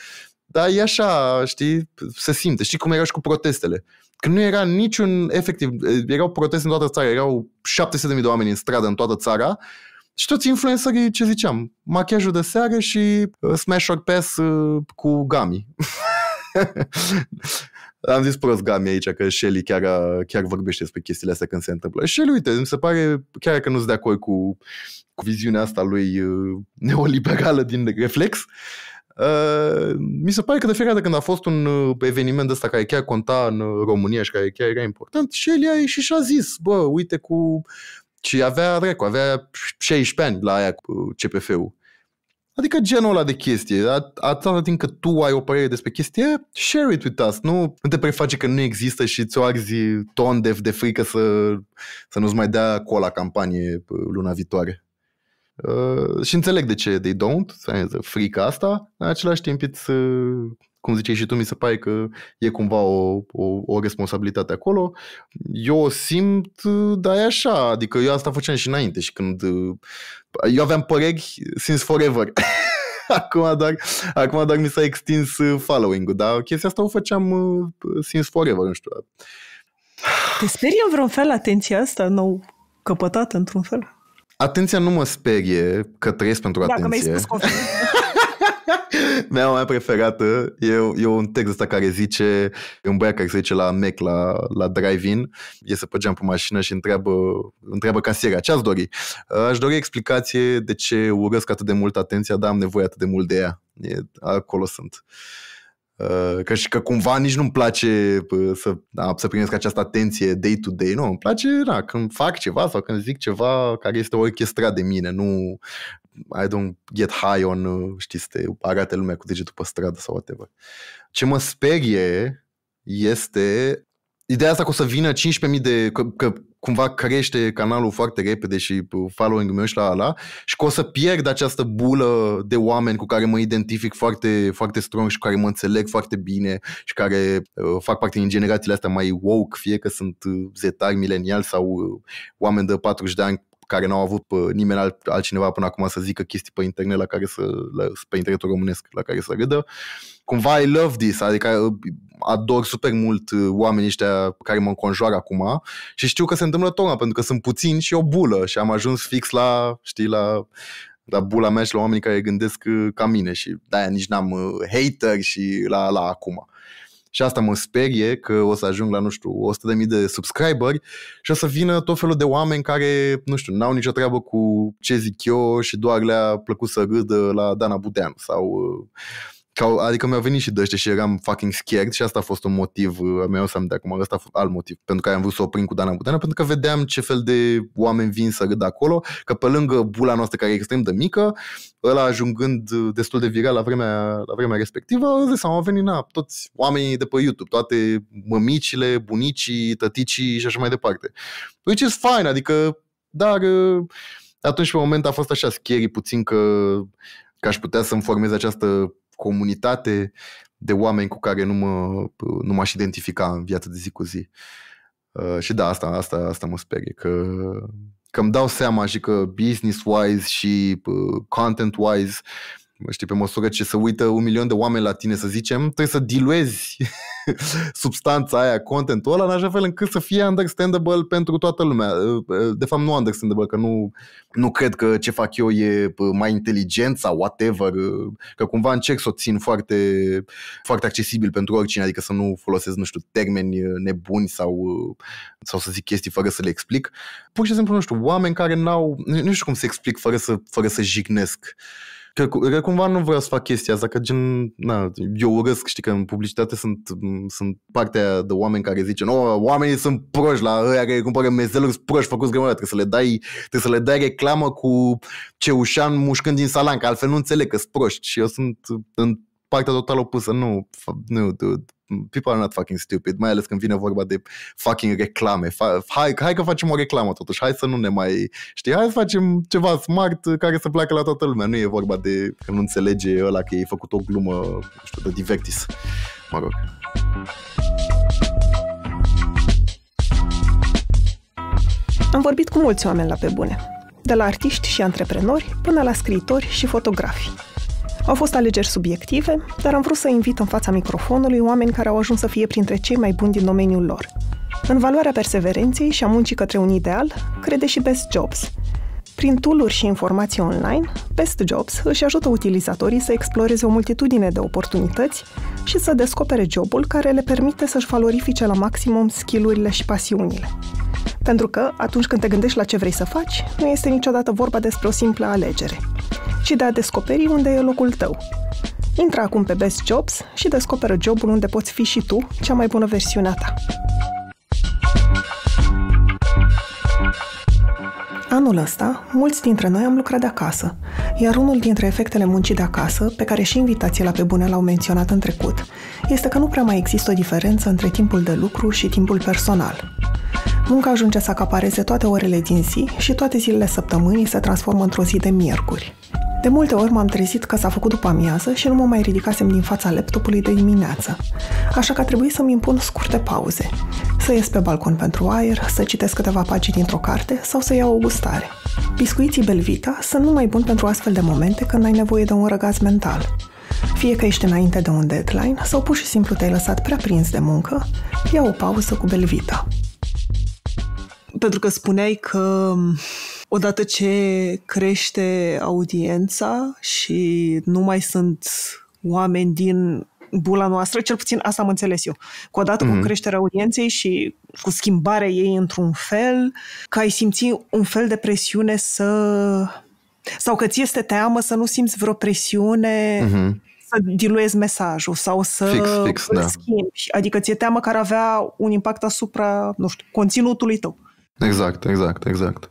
Dar e așa, știi, se simte. Știi cum era și cu protestele. Când nu era niciun, efectiv, erau proteste în toată țara, erau 700.000 de oameni în stradă în toată țara și toți influencerii, ce ziceam, machiajul de seară și uh, smash or pass uh, cu gami. Am zis prost Gami aici că Shelly chiar, a, chiar vorbește despre chestiile astea când se întâmplă. Și uite, mi se pare chiar că nu-s de acord cu, cu viziunea asta lui uh, neoliberală din reflex. Uh, Uh, mi se pare că de fiecare dată când a fost un uh, eveniment ăsta care chiar conta în uh, România și care chiar era important, și el i-a ieșit și a zis, bă, uite cu... Și avea, dracu, avea 16 ani la aia cu CPF-ul. Adică genul ăla de chestie. Atâta timp că tu ai o părere despre chestie, share it with us. Nu, nu te preface că nu există și ți-o arzi ton de, de frică să, să nu-ți mai dea cola campanie luna viitoare. Uh, și înțeleg de ce they don't, să frica asta, în același timp it's, uh, cum ziceai și tu, mi se pare că e cumva o, o, o responsabilitate acolo. Eu o simt, uh, dar e așa, adică eu asta făceam și înainte și când... eu aveam păreri since forever. acum, doar, acum doar mi s-a extins following-ul, dar chestia asta o făceam since forever, nu știu. Te sperie în vreun fel atenția asta nou căpătată într-un fel? Atenția nu mă sperie că trăiesc pentru Dacă atenție. Dacă mi-ai spus Mea mai preferată e, e un text ăsta care zice, un băiat care se zice la Mac, la, la drive-in, iese pe geam pe mașină și întreabă, întreabă casiera, ce ați dori? Ă, aș dori explicație de ce urăsc atât de mult atenția, dar am nevoie atât de mult de ea. E, acolo sunt. Uh, Uh, că și că cumva nici nu-mi place uh, să, da, să primesc această atenție day-to-day, nu, îmi place da, când fac ceva sau când zic ceva care este orchestrat de mine, nu I don't get high on, uh, știi, să te arate lumea cu degetul pe stradă sau whatever. Ce mă sperie este Ideea asta că o să vină 15.000 de... Că, că cumva crește canalul foarte repede și uh, following-ul meu și la ala și că o să pierd această bulă de oameni cu care mă identific foarte, foarte strong și cu care mă înțeleg foarte bine și care uh, fac parte din generațiile astea mai woke, fie că sunt uh, zetari, milenial sau uh, oameni de 40 de ani care n-au avut pe uh, nimeni alt, altcineva până acum să zică chestii pe internet la care să, la, pe internetul românesc la care să râdă. Cumva I love this, adică ador super mult uh, oamenii ăștia care mă înconjoară acum și știu că se întâmplă tocmai pentru că sunt puțin și o bulă și am ajuns fix la, știi, la la bula mea și la oamenii care gândesc uh, ca mine și de-aia nici n-am uh, hater și la, la acum. Și asta mă sperie că o să ajung la, nu știu, 100.000 de subscriberi și o să vină tot felul de oameni care, nu știu, n-au nicio treabă cu ce zic eu și doar le-a plăcut să râdă la Dana Budeanu sau Că, adică mi-au venit și dăște și eram fucking scared și asta a fost un motiv, uh, mi-au să de acum, ăsta a fost alt motiv pentru care am vrut să oprim cu Dana Budeană, pentru că vedeam ce fel de oameni vin să râd acolo, că pe lângă bula noastră care e extrem de mică, ăla ajungând uh, destul de viral la vremea, la vremea respectivă, zis, au venit na, toți oamenii de pe YouTube, toate mămicile, bunicii, tăticii și așa mai departe. Which is fine, adică, dar uh, atunci pe moment a fost așa scary puțin că că aș putea să-mi formez această comunitate de oameni cu care nu, mă, nu m-aș identifica în viața de zi cu zi. Uh, și da, asta, asta, asta mă sperie, că, că îmi dau seama și că business-wise și uh, content-wise, știi, pe măsură ce să uită un milion de oameni la tine, să zicem, trebuie să diluezi substanța aia, contentul ăla, în așa fel încât să fie understandable pentru toată lumea. De fapt, nu understandable, că nu, nu cred că ce fac eu e mai inteligent sau whatever, că cumva încerc să o țin foarte, foarte accesibil pentru oricine, adică să nu folosesc, nu știu, termeni nebuni sau, sau să zic chestii fără să le explic. Pur și simplu, nu știu, oameni care n-au, nu știu cum să explic fără să, fără să jignesc. Că, că cumva nu vreau să fac chestia asta, că gen, na, eu urăsc, știi, că în publicitate sunt, sunt partea de oameni care zice, nu, oamenii sunt proști la ăia care cumpără mezeluri, sunt proști, făcuți grămadă, trebuie să le dai, trebuie să le dai reclamă cu Ceușan mușcând din salan, că altfel nu înțeleg că sunt proști și eu sunt în partea total opusă, nu, nu, dude people are not fucking stupid, mai ales când vine vorba de fucking reclame. hai, hai că facem o reclamă totuși, hai să nu ne mai... Știi, hai să facem ceva smart care să placă la toată lumea. Nu e vorba de că nu înțelege ăla că e făcut o glumă, nu știu, de divertis. Mă rog. Am vorbit cu mulți oameni la pe bune, de la artiști și antreprenori până la scriitori și fotografi. Au fost alegeri subiective, dar am vrut să invit în fața microfonului oameni care au ajuns să fie printre cei mai buni din domeniul lor. În valoarea perseverenței și a muncii către un ideal, crede și Best Jobs. Prin tooluri și informații online, Best Jobs își ajută utilizatorii să exploreze o multitudine de oportunități și să descopere jobul care le permite să-și valorifice la maximum skillurile și pasiunile. Pentru că, atunci când te gândești la ce vrei să faci, nu este niciodată vorba despre o simplă alegere ci de a descoperi unde e locul tău. Intră acum pe Best Jobs și descoperă jobul unde poți fi și tu cea mai bună versiunea ta. Anul ăsta, mulți dintre noi am lucrat de acasă, iar unul dintre efectele muncii de acasă, pe care și invitații la pe bune l-au menționat în trecut, este că nu prea mai există o diferență între timpul de lucru și timpul personal. Munca ajunge să acapareze toate orele din zi și toate zilele săptămânii se transformă într-o zi de miercuri. De multe ori m-am trezit că s-a făcut după amiază și nu mă mai ridicasem din fața laptopului de dimineață, așa că a trebuit să-mi impun scurte pauze, să ies pe balcon pentru aer, să citesc câteva pagini dintr-o carte sau să iau o gustare. Biscuiții Belvita sunt numai buni pentru astfel de momente când ai nevoie de un răgaz mental. Fie că ești înainte de un deadline sau pur și simplu te-ai lăsat prea prins de muncă, ia o pauză cu Belvita. Pentru că spuneai că odată ce crește audiența și nu mai sunt oameni din bula noastră, cel puțin asta am înțeles eu. Cu odată mm-hmm. cu creșterea audienței și cu schimbarea ei într-un fel, că ai simți un fel de presiune să... sau că ți este teamă să nu simți vreo presiune mm-hmm să diluezi mesajul sau să fix, fix, îl da. schimbi. Adică ți-e teamă că ar avea un impact asupra, nu știu, conținutului tău. Exact, exact, exact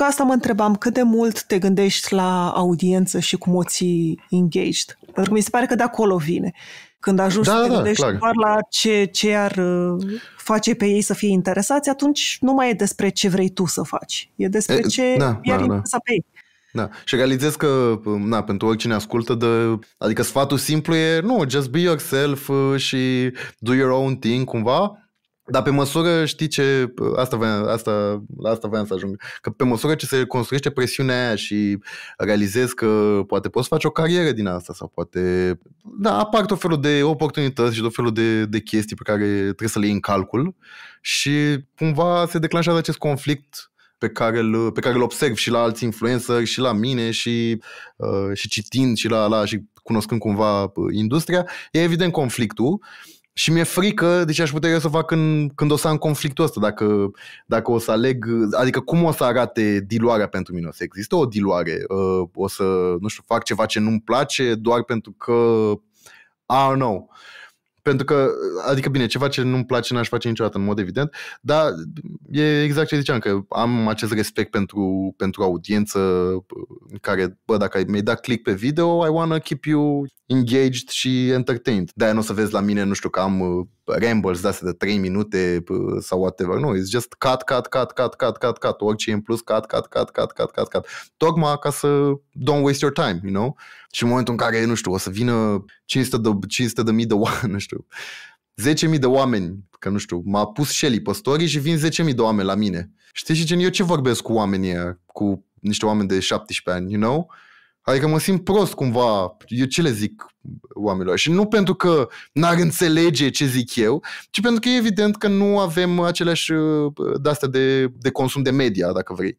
că asta mă întrebam, cât de mult te gândești la audiență și cum o ții engaged? Pentru că mi se pare că de acolo vine. Când ajungi da, să te da, gândești clar. doar la ce, ce ar uh, face pe ei să fie interesați, atunci nu mai e despre ce vrei tu să faci. E despre e, ce da, i-ar da, da. pe ei. Da. Și realizez că, um, na, pentru oricine ascultă, de, adică sfatul simplu e, nu, just be yourself uh, și do your own thing, cumva, dar pe măsură, știi ce, asta vreau, asta, la asta vreau să ajung, că pe măsură ce se construiește presiunea aia și realizezi că poate poți face o carieră din asta sau poate, da, apar tot felul de oportunități și tot felul de, de chestii pe care trebuie să le iei în calcul și cumva se declanșează acest conflict pe care, îl, pe care îl observ și la alți influențări și la mine și, uh, și citind și la, la și cunoscând cumva uh, industria, e evident conflictul și mi-e frică de deci ce aș putea eu să fac când, când o să am conflictul ăsta, dacă, dacă o să aleg, adică cum o să arate diluarea pentru mine, o să există o diluare, uh, o să, nu știu, fac ceva ce nu-mi place doar pentru că, I don't know, pentru că, adică bine, ceva ce nu-mi place n-aș face niciodată, în mod evident, dar e exact ce ziceam, că am acest respect pentru, pentru audiență uh, care, bă, dacă mi-ai dat click pe video, I wanna keep you engaged și entertained. De-aia nu o să vezi la mine, nu știu, că am rambles de de 3 minute sau whatever. Nu, it's just cut, cut, cut, cut, cut, cut, cut. Orice e în plus, cut, cut, cut, cut, cut, cut, cut. Tocmai ca să don't waste your time, you know? Și în momentul în care, nu știu, o să vină 500 de, 500 de mii de oameni, nu știu, 10.000 de oameni, că nu știu, m-a pus Shelly pe story și vin 10.000 de oameni la mine. Știi și gen, eu ce vorbesc cu oamenii aia, cu niște oameni de 17 ani, you know? Adică mă simt prost cumva, eu ce le zic oamenilor. Și nu pentru că n-ar înțelege ce zic eu, ci pentru că e evident că nu avem aceleași uh, de-astea de, de consum de media, dacă vrei.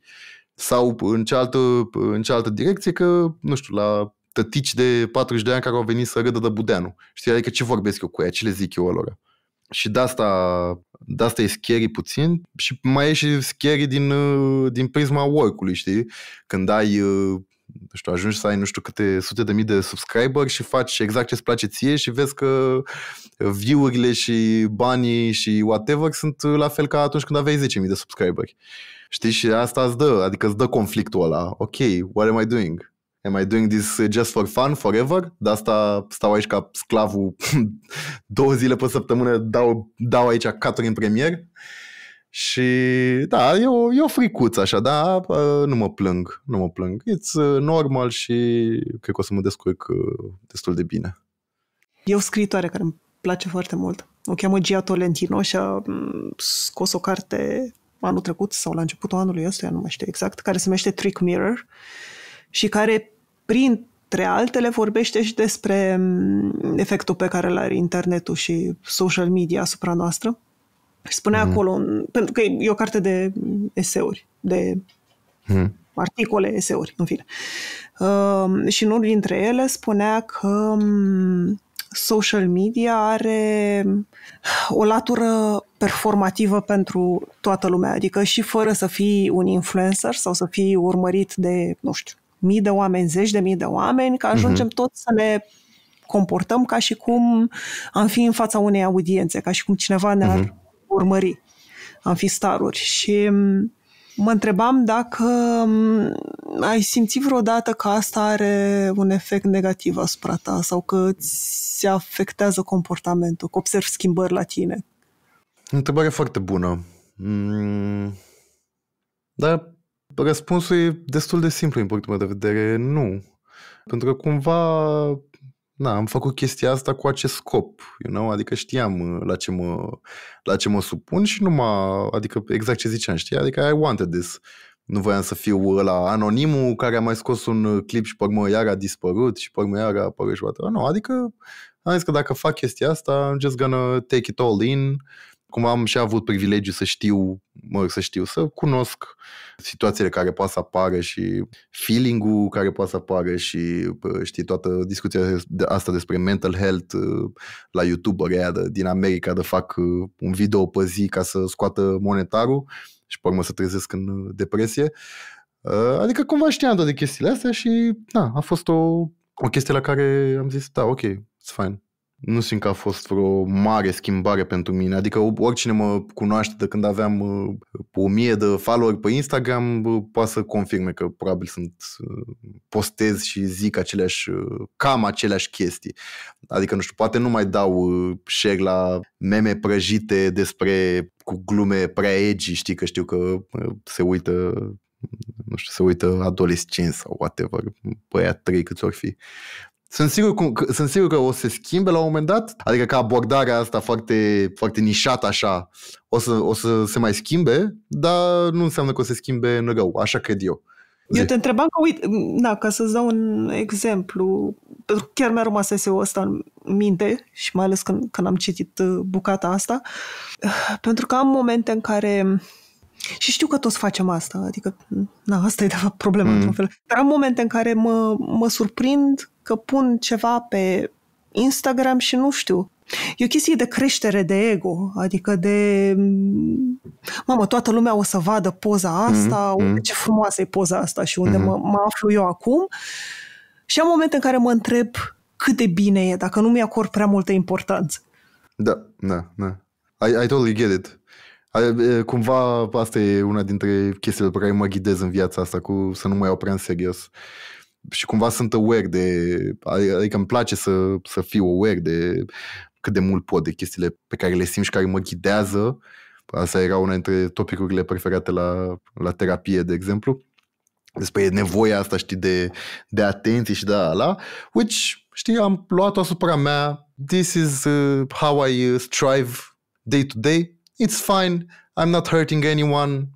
Sau în cealaltă, în cealaltă direcție că, nu știu, la tătici de 40 de ani care au venit să râdă de Budeanu. Știi, adică ce vorbesc eu cu ea, ce le zic eu lor. Și de asta, de asta e scary puțin și mai e și scary din, uh, din prisma work-ului, știi? Când ai uh, nu știu, ajungi să ai nu știu câte sute de mii de subscriberi și faci exact ce îți place ție și vezi că view-urile și banii și whatever sunt la fel ca atunci când aveai 10.000 de subscriberi. Știi? Și asta îți dă, adică îți dă conflictul ăla. Ok, what am I doing? Am I doing this just for fun, forever? De asta stau aici ca sclavul două zile pe săptămână, dau, dau aici caturi în premier? Uh, și da, e o, e o fricuță așa, dar nu mă plâng, nu mă plâng. It's uh, normal și cred că o să mă descurc uh, destul de bine. E o scriitoare care îmi place foarte mult. O cheamă Gia Tolentino și a mm, scos o carte anul trecut sau la începutul anului ăsta, nu mai știu exact, care se numește Trick Mirror și care, printre altele, vorbește și despre mm, efectul pe care îl are internetul și social media asupra noastră spunea mm. acolo, pentru că e o carte de eseuri, de mm. articole, eseuri, în fine. Uh, și în unul dintre ele spunea că mm, social media are o latură performativă pentru toată lumea, adică și fără să fii un influencer sau să fii urmărit de, nu știu, mii de oameni, zeci de mii de oameni, că mhm. ajungem mm-hmm. toți să ne comportăm ca și cum am fi în fața unei audiențe, ca și cum cineva ne-ar mm-hmm urmări. Am fi staruri. Și mm, mă întrebam dacă mm, ai simțit vreodată că asta are un efect negativ asupra ta sau că ți afectează comportamentul, că observi schimbări la tine. Întrebare foarte bună. Mm, dar răspunsul e destul de simplu, în punctul meu de vedere, nu. Pentru că cumva na, da, am făcut chestia asta cu acest scop, you know? adică știam uh, la ce, mă, la ce mă supun și nu m-a, adică exact ce ziceam, știi? Adică I wanted this. Nu voiam să fiu la anonimul care a mai scos un uh, clip și părmă iar a dispărut și părmă iar a apărut și Nu, adică am zis că dacă fac chestia asta, I'm just gonna take it all in, cum am și avut privilegiu să știu, mă, să știu, să cunosc situațiile care poate să apară și feeling-ul care poate să apară și, știi, toată discuția asta despre mental health uh, la YouTuber aia de, din America de fac uh, un video pe zi ca să scoată monetarul și pe urmă să trezesc în uh, depresie. Adică cumva știam toate chestiile astea și, na, a fost o, o chestie la care am zis, da, ok, it's fine nu simt că a fost vreo mare schimbare pentru mine. Adică oricine mă cunoaște de când aveam uh, o mie de follower pe Instagram uh, poate să confirme că probabil sunt uh, postez și zic aceleași, cam aceleași chestii. Adică, nu știu, poate nu mai dau share la meme prăjite despre cu glume prea edgy, știi că știu că se uită nu știu, se uită adolescenți sau whatever, băia trei câți ori fi. Sunt sigur, cum, că, sunt sigur că o să se schimbe la un moment dat, adică ca abordarea asta foarte, foarte nișată așa, o să, o să se mai schimbe, dar nu înseamnă că o să se schimbe în rău, așa cred eu. Zi. Eu te întrebam că, uite, na, ca să-ți dau un exemplu, pentru că chiar mi-a rămas SEO ăsta în minte și mai ales când, când am citit uh, bucata asta, uh, pentru că am momente în care și știu că toți facem asta, adică na, asta e de fapt problema mm. într-un fel. Dar am momente în care mă, mă surprind că pun ceva pe Instagram și nu știu. E o chestie de creștere de ego, adică de... Mamă, toată lumea o să vadă poza mm-hmm. asta, mm-hmm. unde ce frumoasă e poza asta și unde mm-hmm. mă, mă aflu eu acum. Și am momente în care mă întreb cât de bine e, dacă nu mi-acord prea multă importanță. Da, da, da. I, I totally get it. Cumva asta e una dintre chestiile pe care mă ghidez în viața asta, cu să nu mă iau prea în serios. Și cumva sunt aware de, adică îmi place să, să fiu aware de cât de mult pot de chestiile pe care le simt și care mă ghidează. Asta era una dintre topicurile preferate la, la terapie, de exemplu. Despre nevoia asta, știi, de, de atenție și de ala, which, știi, am luat-o asupra mea. This is uh, how I uh, strive day to day it's fine. I'm not hurting anyone.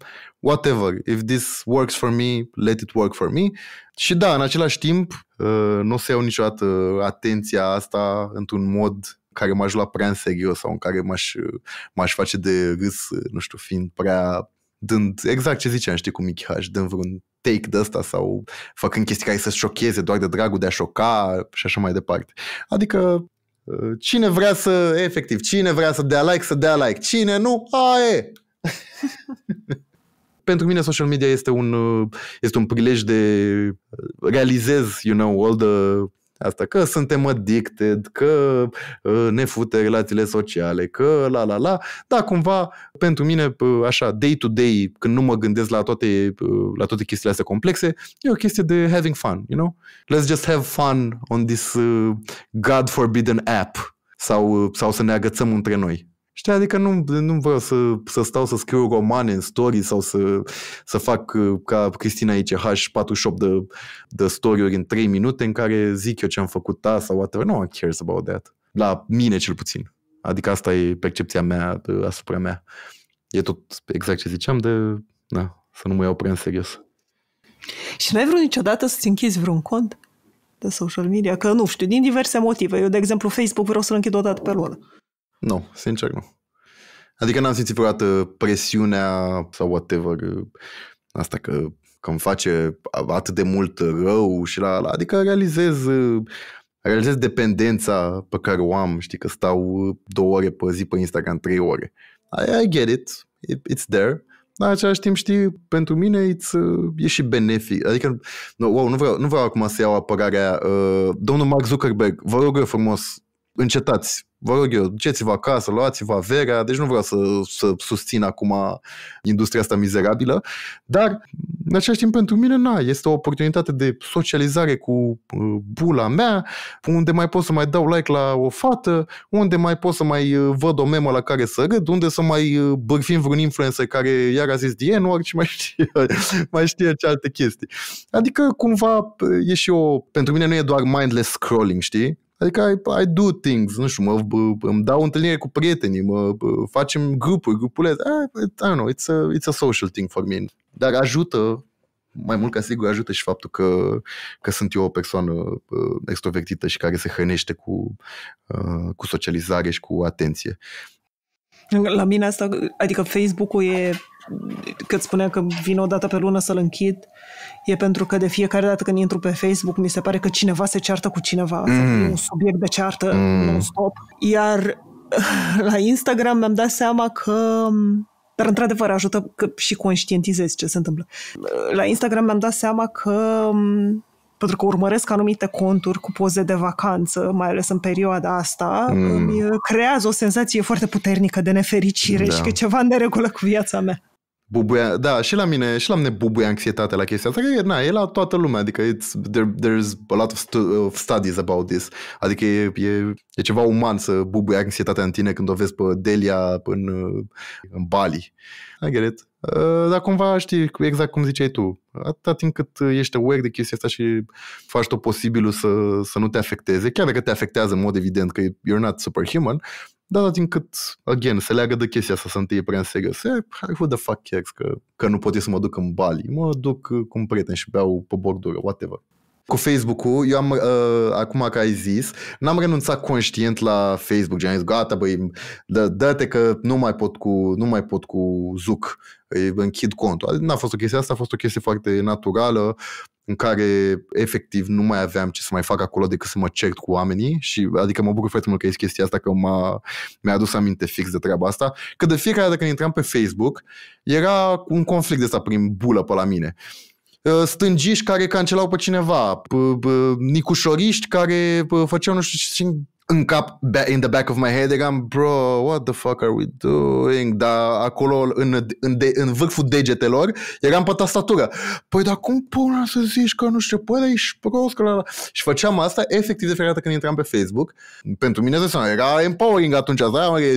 Whatever. If this works for me, let it work for me. Și da, în același timp, uh, nu o să iau niciodată atenția asta într-un mod care m-aș lua prea în serios sau în care m-aș, m-aș face de râs, nu știu, fiind prea dând exact ce ziceam, știi, cu Mickey H, dând vreun take de ăsta sau făcând chestii care să șocheze doar de dragul de a șoca și așa mai departe. Adică Uh, cine vrea să, efectiv, cine vrea să dea like, să dea like. Cine nu, aie! Pentru mine social media este un, uh, este un prilej de uh, realizez, you know, all the Asta că suntem addicted, că ă, ne fute relațiile sociale, că la la la. Da, cumva, pentru mine, ă, așa, day to day, când nu mă gândesc la toate, ă, la toate chestiile astea complexe, e o chestie de having fun, you know? Let's just have fun on this uh, God forbidden app sau, sau să ne agățăm între noi. Știi, adică nu, nu vreau să, să stau să scriu romane în story sau să, să fac uh, ca Cristina aici h 48 de, de story în 3 minute în care zic eu ce am făcut ta da, sau whatever. No one cares about that. La mine cel puțin. Adică asta e percepția mea de, asupra mea. E tot exact ce ziceam de na, să nu mă iau prea în serios. Și n-ai vrut niciodată să-ți închizi vreun cont de social media? Că nu știu, din diverse motive. Eu, de exemplu, Facebook vreau să-l închid o dată pe lună. Nu, sincer nu. Adică n-am simțit vreodată presiunea sau whatever, asta că, că îmi face atât de mult rău și la, la adică realizez, realizez dependența pe care o am, știi, că stau două ore pe zi pe Instagram, trei ore. I, I get it, it it's there, dar același timp, știi, pentru mine it's, e și benefic. Adică, no, wow, nu vreau, nu vreau acum să iau apărarea. Uh, domnul Mark Zuckerberg, vă rog frumos, încetați. Vă rog eu, duceți-vă acasă, luați-vă averea, deci nu vreau să, să susțin acum industria asta mizerabilă, dar în același timp pentru mine, na, este o oportunitate de socializare cu uh, bula mea, unde mai pot să mai dau like la o fată, unde mai pot să mai uh, văd o memă la care să râd, unde să mai uh, bârfim vreun influencer care iar a zis the n și mai știe, mai știe ce alte chestii. Adică cumva e și o, pentru mine nu e doar mindless scrolling, știi? Adică I, I do things, nu știu, mă, îmi dau întâlnire cu prietenii, mă, facem grupuri, grupule, I, ah, I don't know, it's a, it's a social thing for me. Dar ajută, mai mult ca sigur ajută și faptul că, că sunt eu o persoană extrovertită și care se hrănește cu, uh, cu socializare și cu atenție. La mine asta, adică Facebook-ul e cât spunea că vin o dată pe lună să-l închid, e pentru că de fiecare dată când intru pe Facebook, mi se pare că cineva se ceartă cu cineva, mm. un subiect de ceartă mm. non-stop. Iar la Instagram mi-am dat seama că dar într-adevăr ajută că și conștientizezi ce se întâmplă. La Instagram mi-am dat seama că pentru că urmăresc anumite conturi cu poze de vacanță, mai ales în perioada asta, mm. îmi creează o senzație foarte puternică de nefericire da. și că ceva în regulă cu viața mea bubuia, da, și la mine, și la mine bubuia anxietatea la chestia asta, că na, e la toată lumea, adică it's, there, there's a lot of, stu- of studies about this, adică e, e, e ceva uman să bubuia anxietatea în tine când o vezi pe Delia în, în Bali. I get it. Uh, dar cumva știi exact cum ziceai tu. Atâta timp cât ești aware de chestia asta și faci tot posibilul să, să nu te afecteze, chiar dacă te afectează în mod evident că you're not superhuman, da, dar din cât again, se leagă de chestia asta să întâi prea în serios. Hai, who the fuck cares că, că nu pot eu să mă duc în Bali. Mă duc uh, cu un prieten și beau pe bordură, whatever. Cu Facebook-ul, eu am, uh, acum că ai zis, n-am renunțat conștient la Facebook. Gen, zis, gata, băi, dă, dă-te că nu mai pot cu, nu mai pot cu Zuc, închid contul. Adică n-a fost o chestie asta, a fost o chestie foarte naturală în care efectiv nu mai aveam ce să mai fac acolo decât să mă cert cu oamenii și adică mă bucur foarte mult că ești chestia asta că m-a, mi-a adus aminte fix de treaba asta, că de fiecare dată când intram pe Facebook era un conflict de asta prin bulă pe la mine ă, stângiști care cancelau pe cineva, nicușoriști care făceau nu știu ce în cap, in the back of my head, eram, bro, what the fuck are we doing? Dar acolo, în, în, de, în vârful degetelor, eram pe tastatură. Păi, dar cum până să zici că nu știu, păi, dar ești prost, că la, la. Și făceam asta efectiv de fiecare când intram pe Facebook. Pentru mine, de era empowering atunci,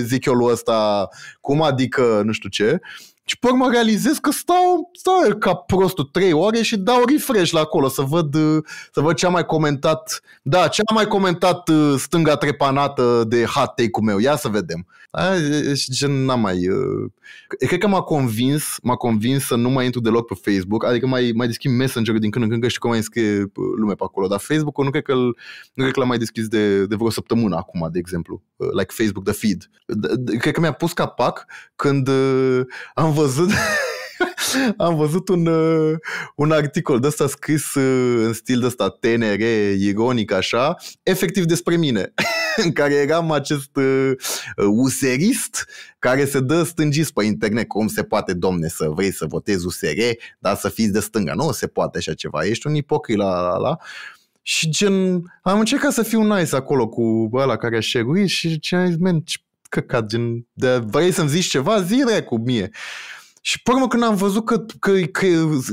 zic eu lui ăsta, cum adică, nu știu ce. Uh, și pe urmă realizez că stau, stau ca prostul 3 ore și dau refresh la acolo să văd, să văd ce a mai comentat. Da, ce a mai comentat uh, stânga trepanată de hot take-ul meu. Ia să vedem. Aia, și gen n-am mai... Uh, cred că m-a convins, m-a convins să nu mai intru deloc pe Facebook, adică mai, mai deschid messenger din când în când, că știu că mai scrie lume pe acolo, dar Facebook-ul nu cred că, nu cred că l-am mai deschis de, de vreo săptămână acum, de exemplu, like Facebook, the feed. Cred că mi-a pus capac când uh, am văzut am văzut un, uh, un articol de ăsta scris uh, în stil de ăsta TNR, ironic așa, efectiv despre mine, în care eram acest uh, userist care se dă stângis pe internet, cum se poate, domne, să vrei să votezi USR, dar să fiți de stânga. Nu se poate așa ceva, ești un ipocrit la la la. Și gen, am încercat să fiu nice acolo cu ăla care a șeruit și ce ai zis, man, ce căcat, gen, de, vrei să-mi zici ceva? Zi cu mie. Și pe urmă când am văzut că, că, că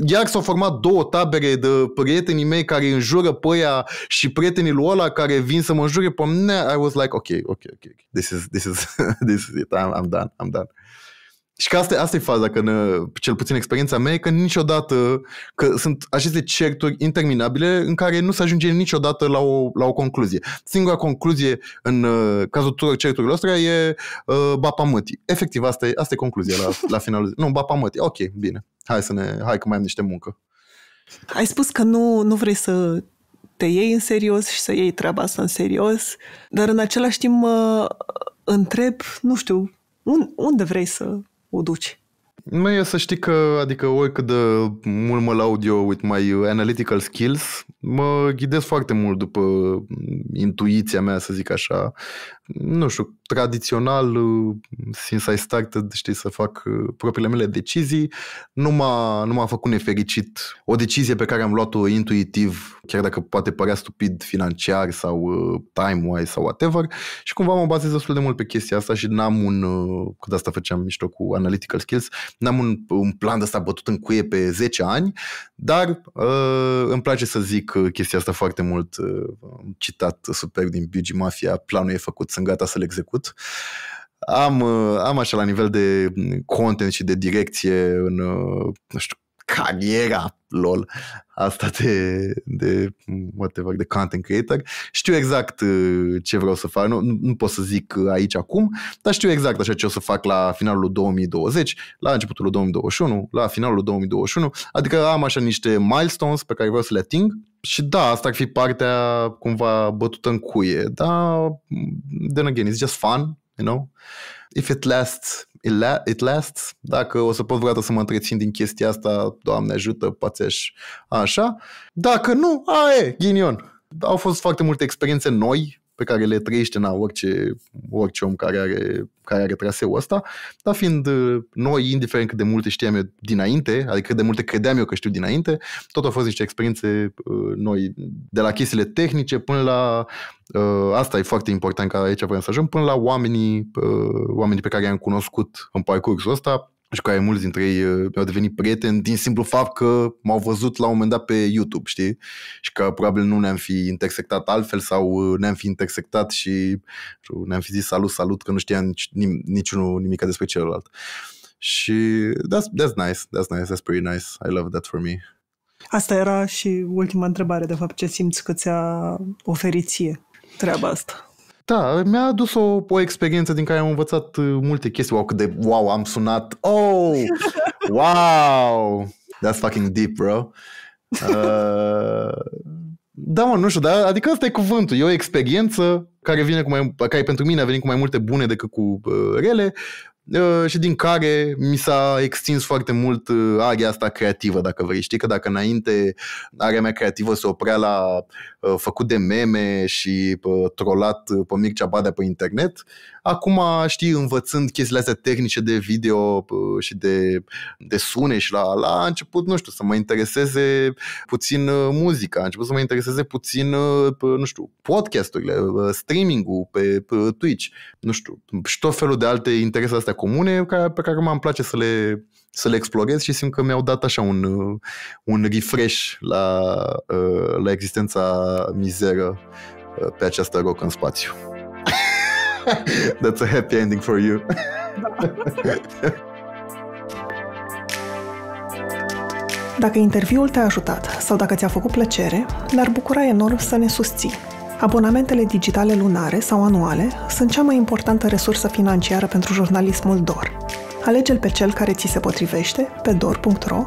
iar s-au format două tabere de prietenii mei care înjură pe ea și prietenii lui ăla care vin să mă înjure pe mine, I was like, ok, ok, ok, this is, this is, this is it, I'm, I'm done, I'm done. Și că asta, asta e faza, că în, cel puțin experiența mea că niciodată, că sunt aceste certuri interminabile în care nu se ajunge niciodată la o, la o concluzie. Singura concluzie în uh, cazul tuturor certurilor astea e uh, bapamătii. Efectiv, asta e, asta e concluzia la, la finalul Nu bapa bapamătii. Ok, bine. Hai să ne, hai că mai am niște muncă. Ai spus că nu, nu vrei să te iei în serios și să iei treaba asta în serios, dar în același timp mă uh, întreb, nu știu, unde vrei să o duci? Mai e să știi că, adică oricât de mult mă laud eu with my analytical skills, mă ghidez foarte mult după intuiția mea, să zic așa, nu știu, tradițional, since uh, I started, știi, să fac uh, propriile mele decizii, nu m-a, nu m-a făcut nefericit. O decizie pe care am luat-o intuitiv, chiar dacă poate părea stupid financiar sau uh, time-wise sau whatever, și cumva mă bazez destul de mult pe chestia asta și n-am un, că de asta făceam mișto cu analytical skills, n-am un, un plan de ăsta bătut în cuie pe 10 ani, dar uh, îmi place să zic chestia asta foarte mult, uh, citat super din Beauty Mafia, planul e făcut sunt gata să-l execut. Am, uh, am așa la nivel de content și de direcție în, uh, nu știu, cariera, lol, asta de, de whatever, de content creator. Știu exact uh, ce vreau să fac, nu, nu pot să zic uh, aici acum, dar știu exact așa ce o să fac la finalul 2020, la începutul 2021, la finalul 2021, adică am așa niște milestones pe care vreau să le ating și da, asta ar fi partea cumva bătută în cuie, dar mm, then again, it's just fun, you know? If it lasts, it lasts. Dacă o să pot vreodată să mă întrețin din chestia asta, Doamne ajută, poate aș așa. Dacă nu, aia e, ghinion. Au fost foarte multe experiențe noi pe care le trăiește na, orice, orice om care are, care are traseul ăsta, dar fiind uh, noi, indiferent cât de multe știam eu dinainte, adică cât de multe credeam eu că știu dinainte, tot au fost niște experiențe uh, noi, de la chestiile tehnice până la, uh, asta e foarte important ca aici vrem să ajung, până la oamenii, oamenii pe care i-am cunoscut în parcursul ăsta, și care mulți dintre ei uh, au devenit prieteni din simplu fapt că m-au văzut la un moment dat pe YouTube, știi? Și că probabil nu ne-am fi intersectat altfel sau uh, ne-am fi intersectat și ne-am fi zis salut, salut, că nu știam nici, niciunul nimic despre celălalt. Și that's, that's nice, that's nice, that's pretty nice. I love that for me. Asta era și ultima întrebare, de fapt, ce simți că ți-a oferit ție treaba asta? Da, mi-a adus o, o experiență din care am învățat uh, multe chestii. Wow, cât de wow am sunat. Oh, wow! That's fucking deep, bro. Uh, da, mă, nu știu, dar adică asta e cuvântul. E o experiență care vine cu mai, care pentru mine a venit cu mai multe bune decât cu uh, rele uh, și din care mi s-a extins foarte mult uh, area asta creativă, dacă vrei. Știi că dacă înainte area mea creativă se oprea la Uh, făcut de meme și uh, trolat uh, pe Mircea Badea pe internet. Acum, știi, învățând chestiile astea tehnice de video și de, de sune și la, la început, nu știu, să mă intereseze puțin muzica, a început să mă intereseze puțin, nu știu, podcasturile, streaming-ul pe, pe Twitch, nu știu, și tot felul de alte interese astea comune pe care m-am place să le să le explorez și simt că mi-au dat așa un, un refresh la, uh, la existența mizeră uh, pe această rocă în spațiu. That's a happy ending for you. Dacă interviul te-a ajutat sau dacă ți-a făcut plăcere, ne-ar bucura enorm să ne susții. Abonamentele digitale lunare sau anuale sunt cea mai importantă resursă financiară pentru jurnalismul DOR. Alege-l pe cel care ți se potrivește pe dor.ro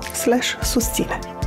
susține.